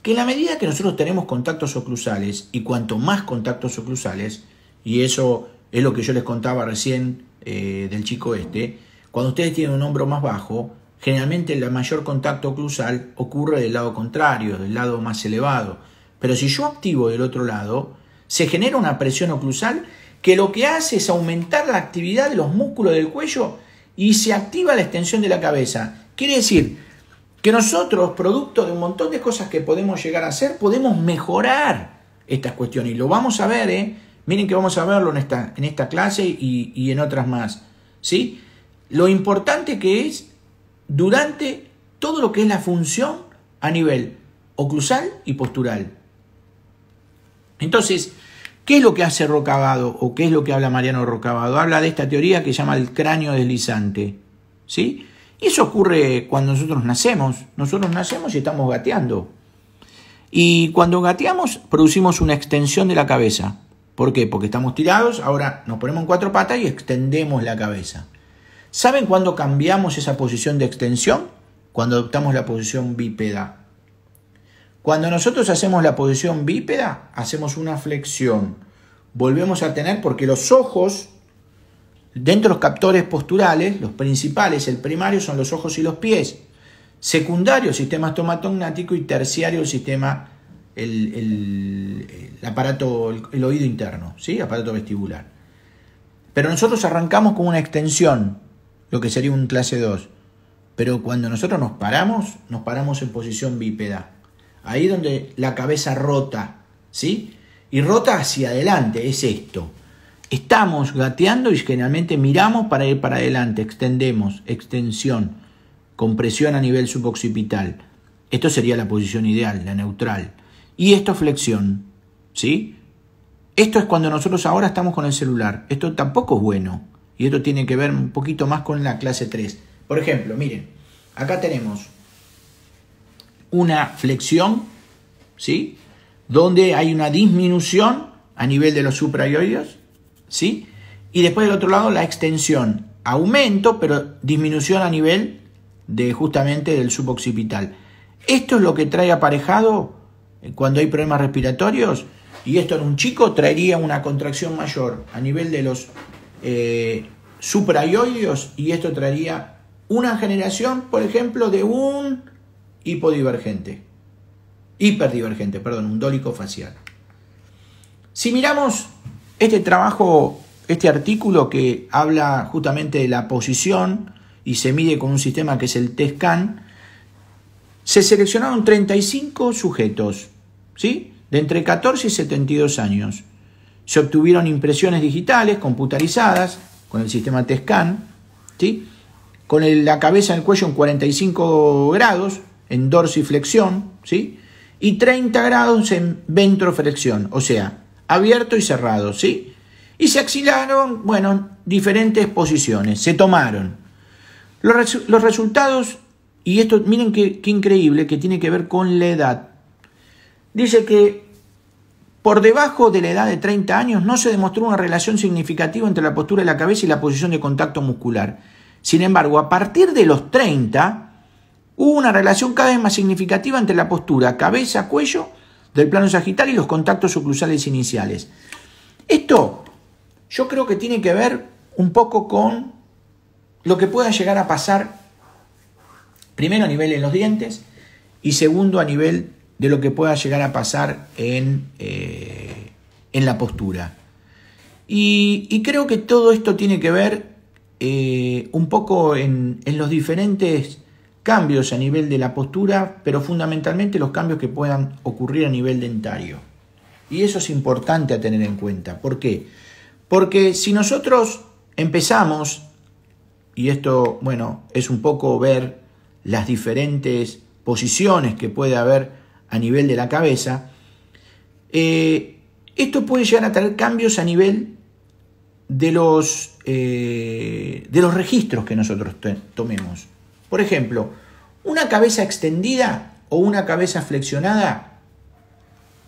A: Que en la medida que nosotros tenemos contactos oclusales y cuanto más contactos oclusales, y eso es lo que yo les contaba recién eh, del chico este, cuando ustedes tienen un hombro más bajo, generalmente el mayor contacto oclusal ocurre del lado contrario, del lado más elevado. Pero si yo activo del otro lado, se genera una presión oclusal que lo que hace es aumentar la actividad de los músculos del cuello y se activa la extensión de la cabeza. Quiere decir que nosotros, producto de un montón de cosas que podemos llegar a hacer, podemos mejorar estas cuestiones. Y lo vamos a ver, ¿eh? Miren que vamos a verlo en esta, en esta clase y, y en otras más. ¿Sí? lo importante que es durante todo lo que es la función a nivel oclusal y postural. Entonces, ¿qué es lo que hace Rocabado o qué es lo que habla Mariano Rocabado? Habla de esta teoría que llama el cráneo deslizante. ¿Sí? Y eso ocurre cuando nosotros nacemos. Nosotros nacemos y estamos gateando. Y cuando gateamos, producimos una extensión de la cabeza. ¿Por qué? Porque estamos tirados, ahora nos ponemos en cuatro patas y extendemos la cabeza. ¿Saben cuándo cambiamos esa posición de extensión? Cuando adoptamos la posición bípeda. Cuando nosotros hacemos la posición bípeda, hacemos una flexión. Volvemos a tener, porque los ojos, dentro de los captores posturales, los principales, el primario son los ojos y los pies. Secundario, sistema estomatognático y terciario, el sistema, el, aparato, el, el, oído interno, ¿sí? aparato vestibular. Pero nosotros arrancamos con una extensión lo que sería un clase 2. Pero cuando nosotros nos paramos, nos paramos en posición bípeda. Ahí donde la cabeza rota, ¿sí? Y rota hacia adelante, es esto. Estamos gateando y generalmente miramos para ir para adelante, extendemos, extensión, compresión a nivel suboccipital. Esto sería la posición ideal, la neutral. Y esto es flexión, ¿sí? Esto es cuando nosotros ahora estamos con el celular. Esto tampoco es bueno. Y esto tiene que ver un poquito más con la clase 3. Por ejemplo, miren, acá tenemos una flexión, ¿sí? Donde hay una disminución a nivel de los suprayoides, ¿sí? Y después del otro lado la extensión, aumento, pero disminución a nivel de justamente del suboccipital. Esto es lo que trae aparejado eh, cuando hay problemas respiratorios y esto en un chico traería una contracción mayor a nivel de los eh, y esto traería una generación, por ejemplo, de un hipodivergente, hiperdivergente, perdón, un dólico facial. Si miramos este trabajo, este artículo que habla justamente de la posición y se mide con un sistema que es el TESCAN, se seleccionaron 35 sujetos, ¿sí? De entre 14 y 72 años. Se obtuvieron impresiones digitales computarizadas con el sistema Tescan, con la cabeza en el cuello en 45 grados en dorsiflexión ¿sí? y 30 grados en ventroflexión, o sea, abierto y cerrado. ¿sí? Y se axilaron, bueno, diferentes posiciones, se tomaron. Los, resultados, y esto miren qué, qué increíble, que tiene que ver con la edad. Dice que por debajo de la edad de 30 años no se demostró una relación significativa entre la postura de la cabeza y la posición de contacto muscular. Sin embargo, a partir de los 30 hubo una relación cada vez más significativa entre la postura cabeza-cuello del plano sagital y los contactos oclusales iniciales. Esto yo creo que tiene que ver un poco con lo que pueda llegar a pasar primero a nivel en los dientes y segundo a nivel de lo que pueda llegar a pasar en, eh, la postura. Y, creo que todo esto tiene que ver eh, un poco en, en, los diferentes cambios a nivel de la postura, pero fundamentalmente los cambios que puedan ocurrir a nivel dentario. Y eso es importante a tener en cuenta. ¿Por qué? Porque si nosotros empezamos, y esto, bueno, es un poco ver las diferentes posiciones que puede haber a nivel de la cabeza, eh, esto puede llegar a traer cambios a nivel de los, eh, de los registros que nosotros tomemos. Por ejemplo, una cabeza extendida o una cabeza flexionada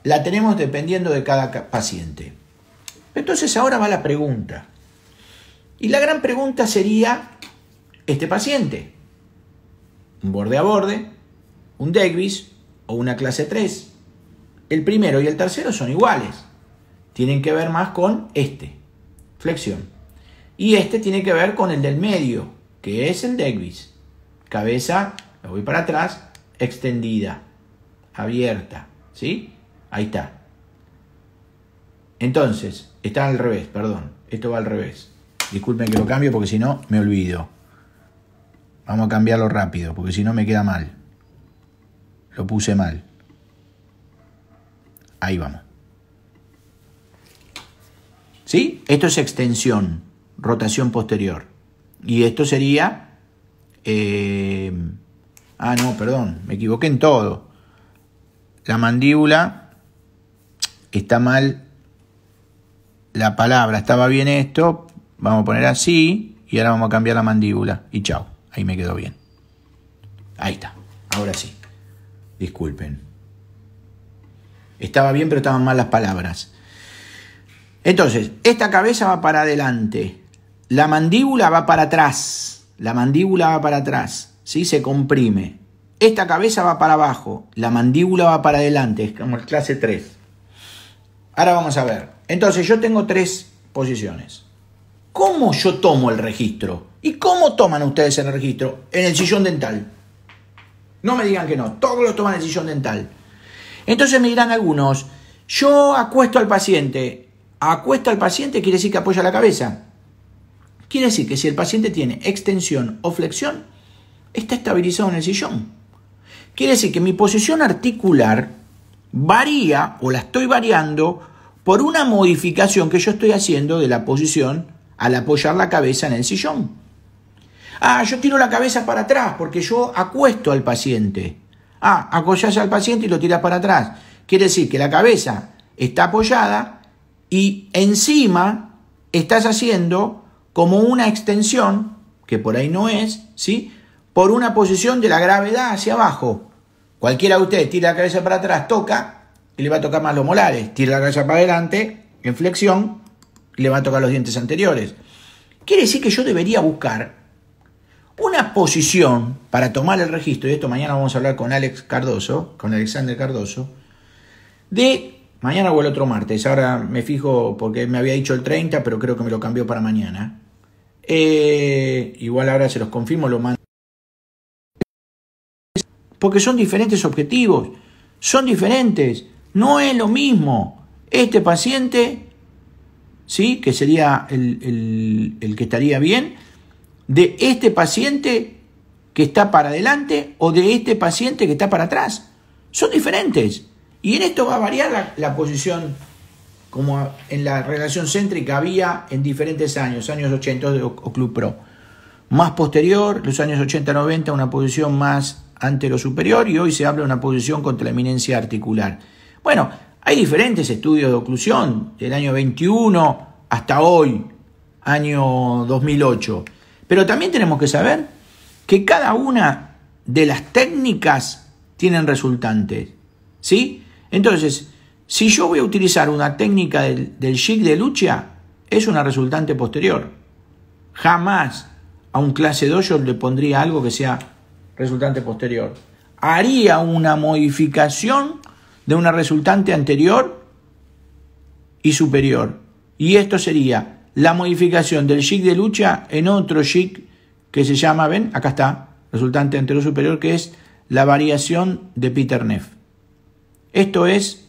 A: la tenemos dependiendo de cada paciente. Entonces ahora va la pregunta. Y la gran pregunta sería, este paciente, un borde a borde, un Davis, o una clase 3, el primero y el tercero son iguales. Tienen que ver más con este, flexión. Y este tiene que ver con el del medio, que es el degvis. Cabeza, me voy para atrás, extendida, abierta, ¿sí? Ahí está. Entonces, está al revés, perdón. Esto va al revés. Disculpen que lo cambio porque si no me olvido. Vamos a cambiarlo rápido porque si no me queda mal. Lo puse mal. Ahí vamos. ¿Sí? Esto es extensión, rotación posterior. Y esto sería... Eh, ah, no, perdón, me equivoqué en todo. La mandíbula está mal. La palabra estaba bien esto. Vamos a poner así. Y ahora vamos a cambiar la mandíbula. Y chao. Ahí me quedó bien. Ahí está. Ahora sí. Disculpen. Estaba bien, pero estaban mal las palabras. Entonces, esta cabeza va para adelante. La mandíbula va para atrás. La mandíbula va para atrás. ¿sí? Se comprime. Esta cabeza va para abajo. La mandíbula va para adelante. Es como clase 3. Ahora vamos a ver. Entonces, yo tengo tres posiciones. ¿Cómo yo tomo el registro? ¿Y cómo toman ustedes el registro? En el sillón dental. No me digan que no, todos lo toman el sillón dental. Entonces me dirán algunos, yo acuesto al paciente. ¿Acuesto al paciente quiere decir que apoya la cabeza. Quiere decir que si el paciente tiene extensión o flexión, está estabilizado en el sillón. Quiere decir que mi posición articular varía o la estoy variando por una modificación que yo estoy haciendo de la posición al apoyar la cabeza en el sillón. Ah, yo tiro la cabeza para atrás porque yo acuesto al paciente. Ah, acollas al paciente y lo tiras para atrás. Quiere decir que la cabeza está apoyada y encima estás haciendo como una extensión, que por ahí no es, ¿sí? Por una posición de la gravedad hacia abajo. Cualquiera de ustedes tira la cabeza para atrás, toca y le va a tocar más los molares. Tira la cabeza para adelante, en flexión, le va a tocar los dientes anteriores. Quiere decir que yo debería buscar una posición para tomar el registro, y esto mañana vamos a hablar con Alex Cardoso, con Alexander Cardoso, de mañana o el otro martes. Ahora me fijo porque me había dicho el 30, pero creo que me lo cambió para mañana. Eh, igual ahora se los confirmo, lo mando. Porque son diferentes objetivos, son diferentes, no es lo mismo. Este paciente, ¿sí? que sería el que estaría bien, de este paciente que está para adelante o de este paciente que está para atrás. Son diferentes. Y en esto va a variar la, posición como en la relación céntrica había en diferentes años, años 80 de Club Pro. Más posterior, los años 80-90, una posición más ante superior y hoy se habla de una posición contra la eminencia articular. Bueno, hay diferentes estudios de oclusión del año 21 hasta hoy, año 2008. Pero también tenemos que saber que cada una de las técnicas tienen resultantes. ¿Sí? Entonces, si yo voy a utilizar una técnica del, chic de lucha, es una resultante posterior. Jamás a un clase 2 yo le pondría algo que sea resultante posterior. Haría una modificación de una resultante anterior y superior. Y esto sería la modificación del chic de lucha en otro chic que se llama, ven, acá está, resultante anterior superior, que es la variación de Peter Neff. Esto es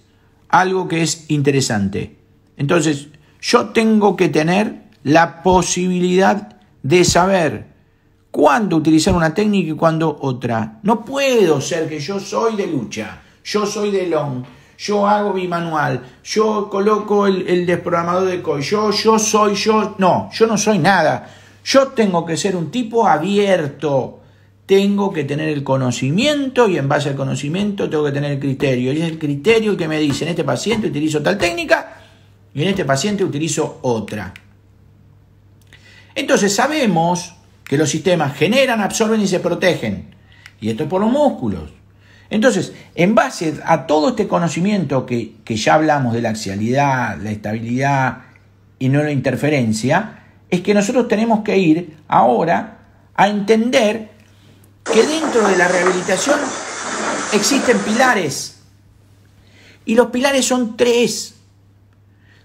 A: algo que es interesante. Entonces, yo tengo que tener la posibilidad de saber cuándo utilizar una técnica y cuándo otra. No puedo ser que yo soy de lucha, yo soy de long, yo hago mi manual, yo coloco el, desprogramador de COI, yo, yo soy yo. No, yo no soy nada. Yo tengo que ser un tipo abierto. Tengo que tener el conocimiento y en base al conocimiento tengo que tener el criterio. Y es el criterio que me dice, en este paciente utilizo tal técnica y en este paciente utilizo otra. Entonces sabemos que los sistemas generan, absorben y se protegen. Y esto es por los músculos. Entonces, en base a todo este conocimiento que, ya hablamos de la axialidad, la estabilidad y no la interferencia, es que nosotros tenemos que ir ahora a entender que dentro de la rehabilitación existen pilares. Y los pilares son tres.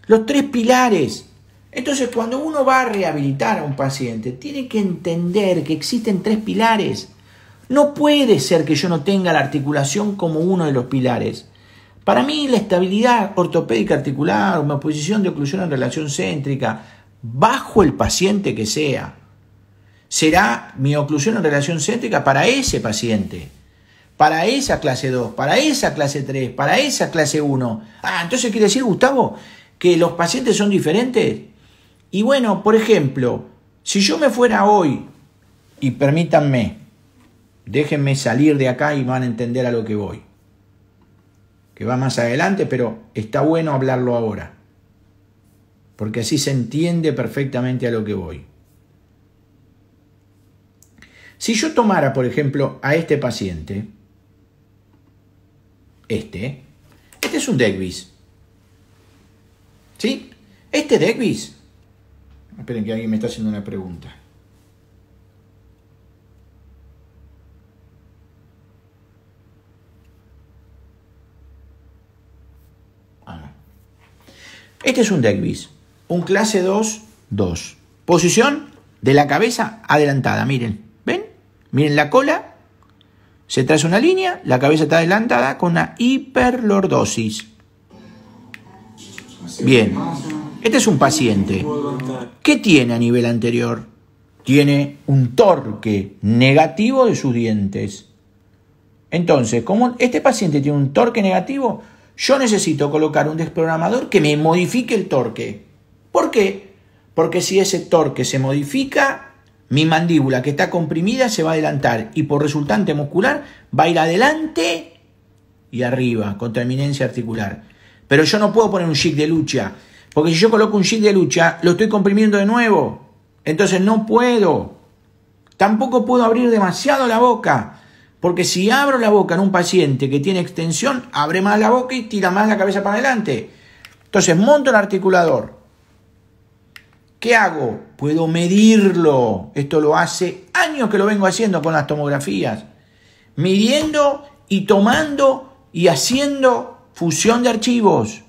A: Los tres pilares. Entonces, cuando uno va a rehabilitar a un paciente, tiene que entender que existen tres pilares. No puede ser que yo no tenga la articulación como uno de los pilares. Para mí la estabilidad ortopédica articular, una posición de oclusión en relación céntrica, bajo el paciente que sea, será mi oclusión en relación céntrica para ese paciente, para esa clase 2, para esa clase 3, para esa clase 1. Ah, entonces quiere decir, Gustavo, que los pacientes son diferentes. Y bueno, por ejemplo, si yo me fuera hoy, y permítanme, Déjenme salir de acá y van a entender a lo que voy. Que va más adelante, pero está bueno hablarlo ahora. Porque así se entiende perfectamente a lo que voy. Si yo tomara, por ejemplo, a este paciente, este, este es un Degvis. ¿Sí? Este Degvis. Esperen que alguien me está haciendo una pregunta. Este es un deck un clase 2, 2. Posición de la cabeza adelantada, miren, ¿ven? Miren la cola, se traza una línea, la cabeza está adelantada con una hiperlordosis. Bien, este es un paciente. ¿Qué tiene a nivel anterior? Tiene un torque negativo de sus dientes. Entonces, como este paciente tiene un torque negativo, yo necesito colocar un desprogramador que me modifique el torque. ¿Por qué? Porque si ese torque se modifica, mi mandíbula que está comprimida se va a adelantar y por resultante muscular va a ir adelante y arriba, contra eminencia articular. Pero yo no puedo poner un jig de lucha, porque si yo coloco un jig de lucha, lo estoy comprimiendo de nuevo. Entonces no puedo. Tampoco puedo abrir demasiado la boca, porque si abro la boca en un paciente que tiene extensión, abre más la boca y tira más la cabeza para adelante. Entonces monto el articulador. ¿Qué hago? Puedo medirlo. Esto lo hace años que lo vengo haciendo con las tomografías. Midiendo y tomando y haciendo fusión de archivos.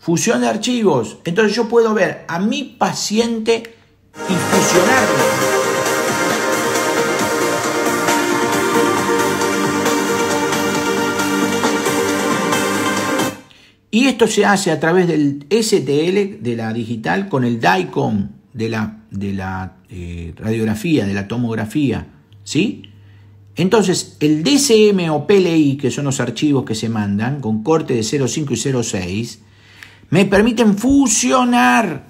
A: Fusión de archivos. Entonces yo puedo ver a mi paciente y fusionarlo. Y esto se hace a través del STL de la digital con el DICOM de la, de la eh, radiografía, de la tomografía. ¿sí? Entonces, el DCM o PLI, que son los archivos que se mandan con corte de 0.5 y 0.6, me permiten fusionar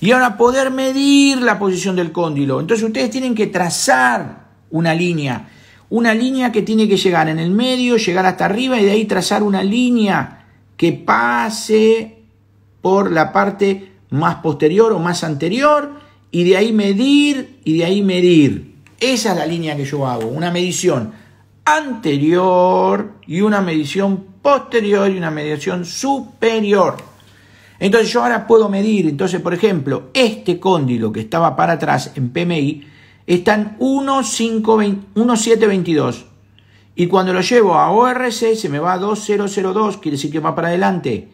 A: y ahora poder medir la posición del cóndilo. Entonces, ustedes tienen que trazar una línea, una línea que tiene que llegar en el medio, llegar hasta arriba y de ahí trazar una línea que pase por la parte más posterior o más anterior y de ahí medir y de ahí medir. Esa es la línea que yo hago, una medición anterior y una medición posterior y una medición superior. Entonces yo ahora puedo medir, entonces por ejemplo, este cóndilo que estaba para atrás en PMI está en 1,722. Y cuando lo llevo a ORC se me va a 2002, quiere decir que va para adelante.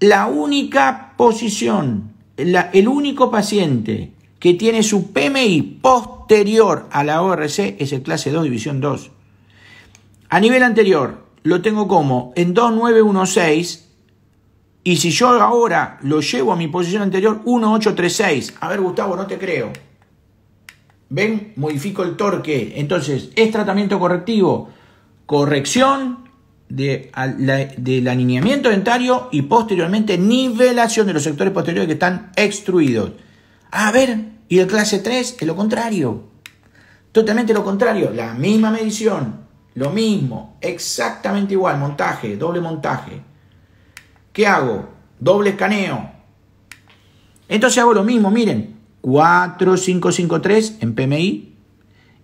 A: La única posición, el único paciente que tiene su PMI posterior a la ORC es el clase 2, división 2. A nivel anterior lo tengo como en 2916 y si yo ahora lo llevo a mi posición anterior 1836. A ver Gustavo, no te creo. ¿Ven? Modifico el torque. Entonces, es tratamiento correctivo. Corrección de, del alineamiento dentario y posteriormente nivelación de los sectores posteriores que están extruidos. A ver, y el clase 3 es lo contrario. Totalmente lo contrario. La misma medición, lo mismo, exactamente igual. Montaje, doble montaje. ¿Qué hago? Doble escaneo. Entonces hago lo mismo, miren. 4553 en PMI.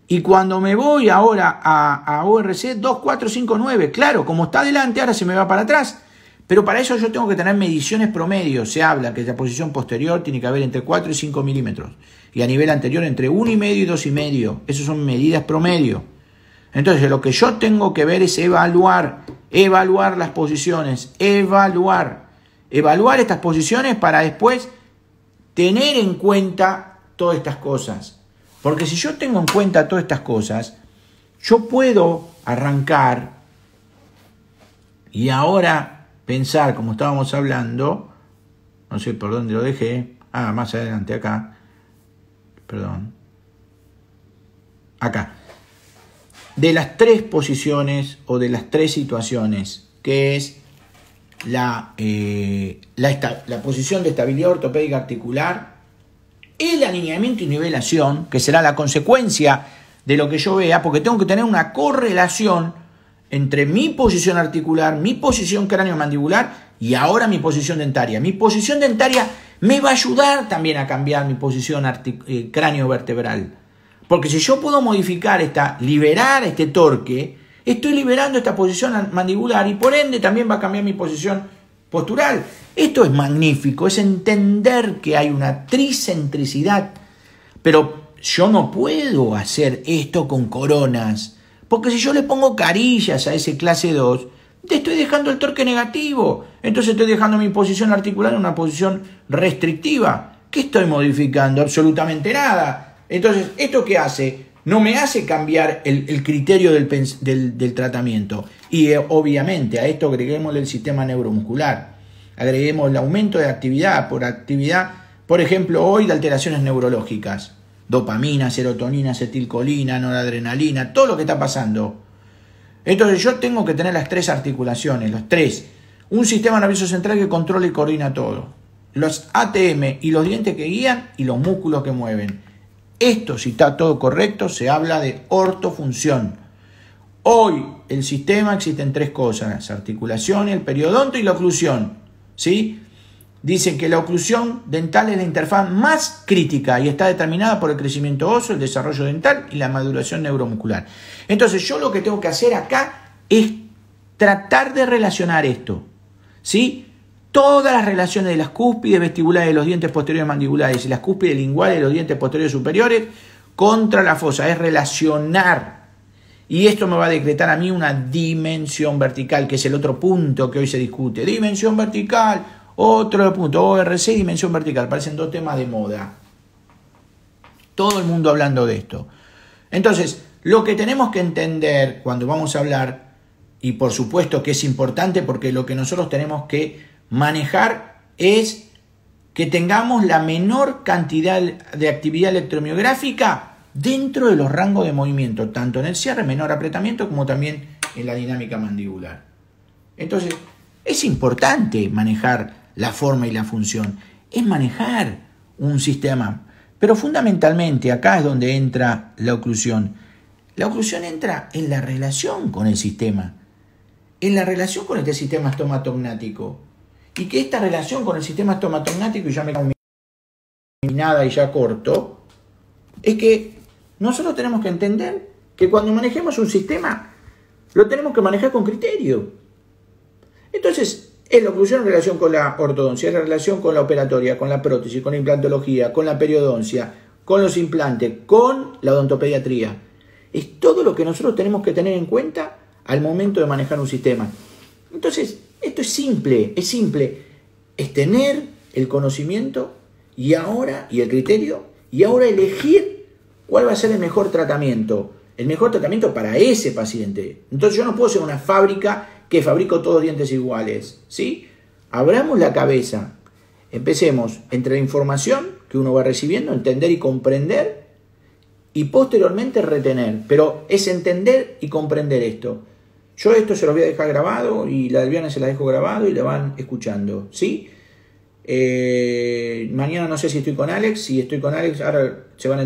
A: Y cuando me voy ahora a, 4, ORC, 2459. Claro, como está adelante, ahora se me va para atrás. Pero para eso yo tengo que tener mediciones promedio. Se habla que la posición posterior tiene que haber entre 4 y 5 milímetros. Y a nivel anterior entre 1,5 y 2,5. Esas son medidas promedio. Entonces lo que yo tengo que ver es evaluar. Evaluar las posiciones. Evaluar. Evaluar estas posiciones para después tener en cuenta todas estas cosas. Porque si yo tengo en cuenta todas estas cosas, yo puedo arrancar y ahora pensar, como estábamos hablando, no sé por dónde lo dejé, ah, más adelante acá, perdón, acá, de las tres posiciones o de las tres situaciones, que es eh, la, posición de estabilidad ortopédica articular, el alineamiento y nivelación, que será la consecuencia de lo que yo vea, porque tengo que tener una correlación entre mi posición articular, mi posición cráneo-mandibular y ahora mi posición dentaria. Mi posición dentaria me va a ayudar también a cambiar mi posición eh, cráneo-vertebral. Porque si yo puedo modificar esta, liberar este torque, Estoy liberando esta posición mandibular y por ende también va a cambiar mi posición postural. Esto es magnífico, es entender que hay una tricentricidad, pero yo no puedo hacer esto con coronas, porque si yo le pongo carillas a ese clase 2, te estoy dejando el torque negativo, entonces estoy dejando mi posición articular en una posición restrictiva. ¿Qué estoy modificando? Absolutamente nada. Entonces, ¿esto qué hace? no me hace cambiar el, criterio del, tratamiento. Y eh, obviamente a esto agreguemos el sistema neuromuscular, agreguemos el aumento de actividad por actividad, por ejemplo, hoy de alteraciones neurológicas, dopamina, serotonina, acetilcolina, noradrenalina, todo lo que está pasando. Entonces yo tengo que tener las tres articulaciones, los tres. Un sistema nervioso central que controla y coordina todo. Los ATM y los dientes que guían y los músculos que mueven. Esto, si está todo correcto, se habla de ortofunción. Hoy el sistema existen tres cosas, articulación, el periodonto y la oclusión. ¿sí? Dicen que la oclusión dental es la interfaz más crítica y está determinada por el crecimiento óseo, el desarrollo dental y la maduración neuromuscular. Entonces yo lo que tengo que hacer acá es tratar de relacionar esto. ¿sí? todas las relaciones de las cúspides vestibulares de los dientes posteriores mandibulares y las cúspides linguales de los dientes posteriores superiores contra la fosa, es relacionar. Y esto me va a decretar a mí una dimensión vertical, que es el otro punto que hoy se discute. Dimensión vertical, otro punto, ORC, dimensión vertical, parecen dos temas de moda. Todo el mundo hablando de esto. Entonces, lo que tenemos que entender cuando vamos a hablar, y por supuesto que es importante porque lo que nosotros tenemos que Manejar es que tengamos la menor cantidad de actividad electromiográfica dentro de los rangos de movimiento, tanto en el cierre, menor apretamiento, como también en la dinámica mandibular. Entonces, es importante manejar la forma y la función, es manejar un sistema, pero fundamentalmente acá es donde entra la oclusión. La oclusión entra en la relación con el sistema, en la relación con este sistema estomatognático y que esta relación con el sistema estomatognático, y ya me nada y ya corto, es que nosotros tenemos que entender que cuando manejemos un sistema, lo tenemos que manejar con criterio. Entonces, es que en relación con la ortodoncia, es la relación con la operatoria, con la prótesis, con la implantología, con la periodoncia, con los implantes, con la odontopediatría. Es todo lo que nosotros tenemos que tener en cuenta al momento de manejar un sistema. Entonces, esto es simple, es simple. Es tener el conocimiento y ahora, y el criterio, y ahora elegir cuál va a ser el mejor tratamiento. El mejor tratamiento para ese paciente. Entonces yo no puedo ser una fábrica que fabrico todos dientes iguales. ¿Sí? Abramos la cabeza. Empecemos entre la información que uno va recibiendo, entender y comprender, y posteriormente retener. Pero es entender y comprender esto. Yo esto se lo voy a dejar grabado y la del Viana se la dejo grabado y la van
B: escuchando, ¿sí? Eh, mañana no sé si estoy con Alex, si estoy con Alex, ahora se van a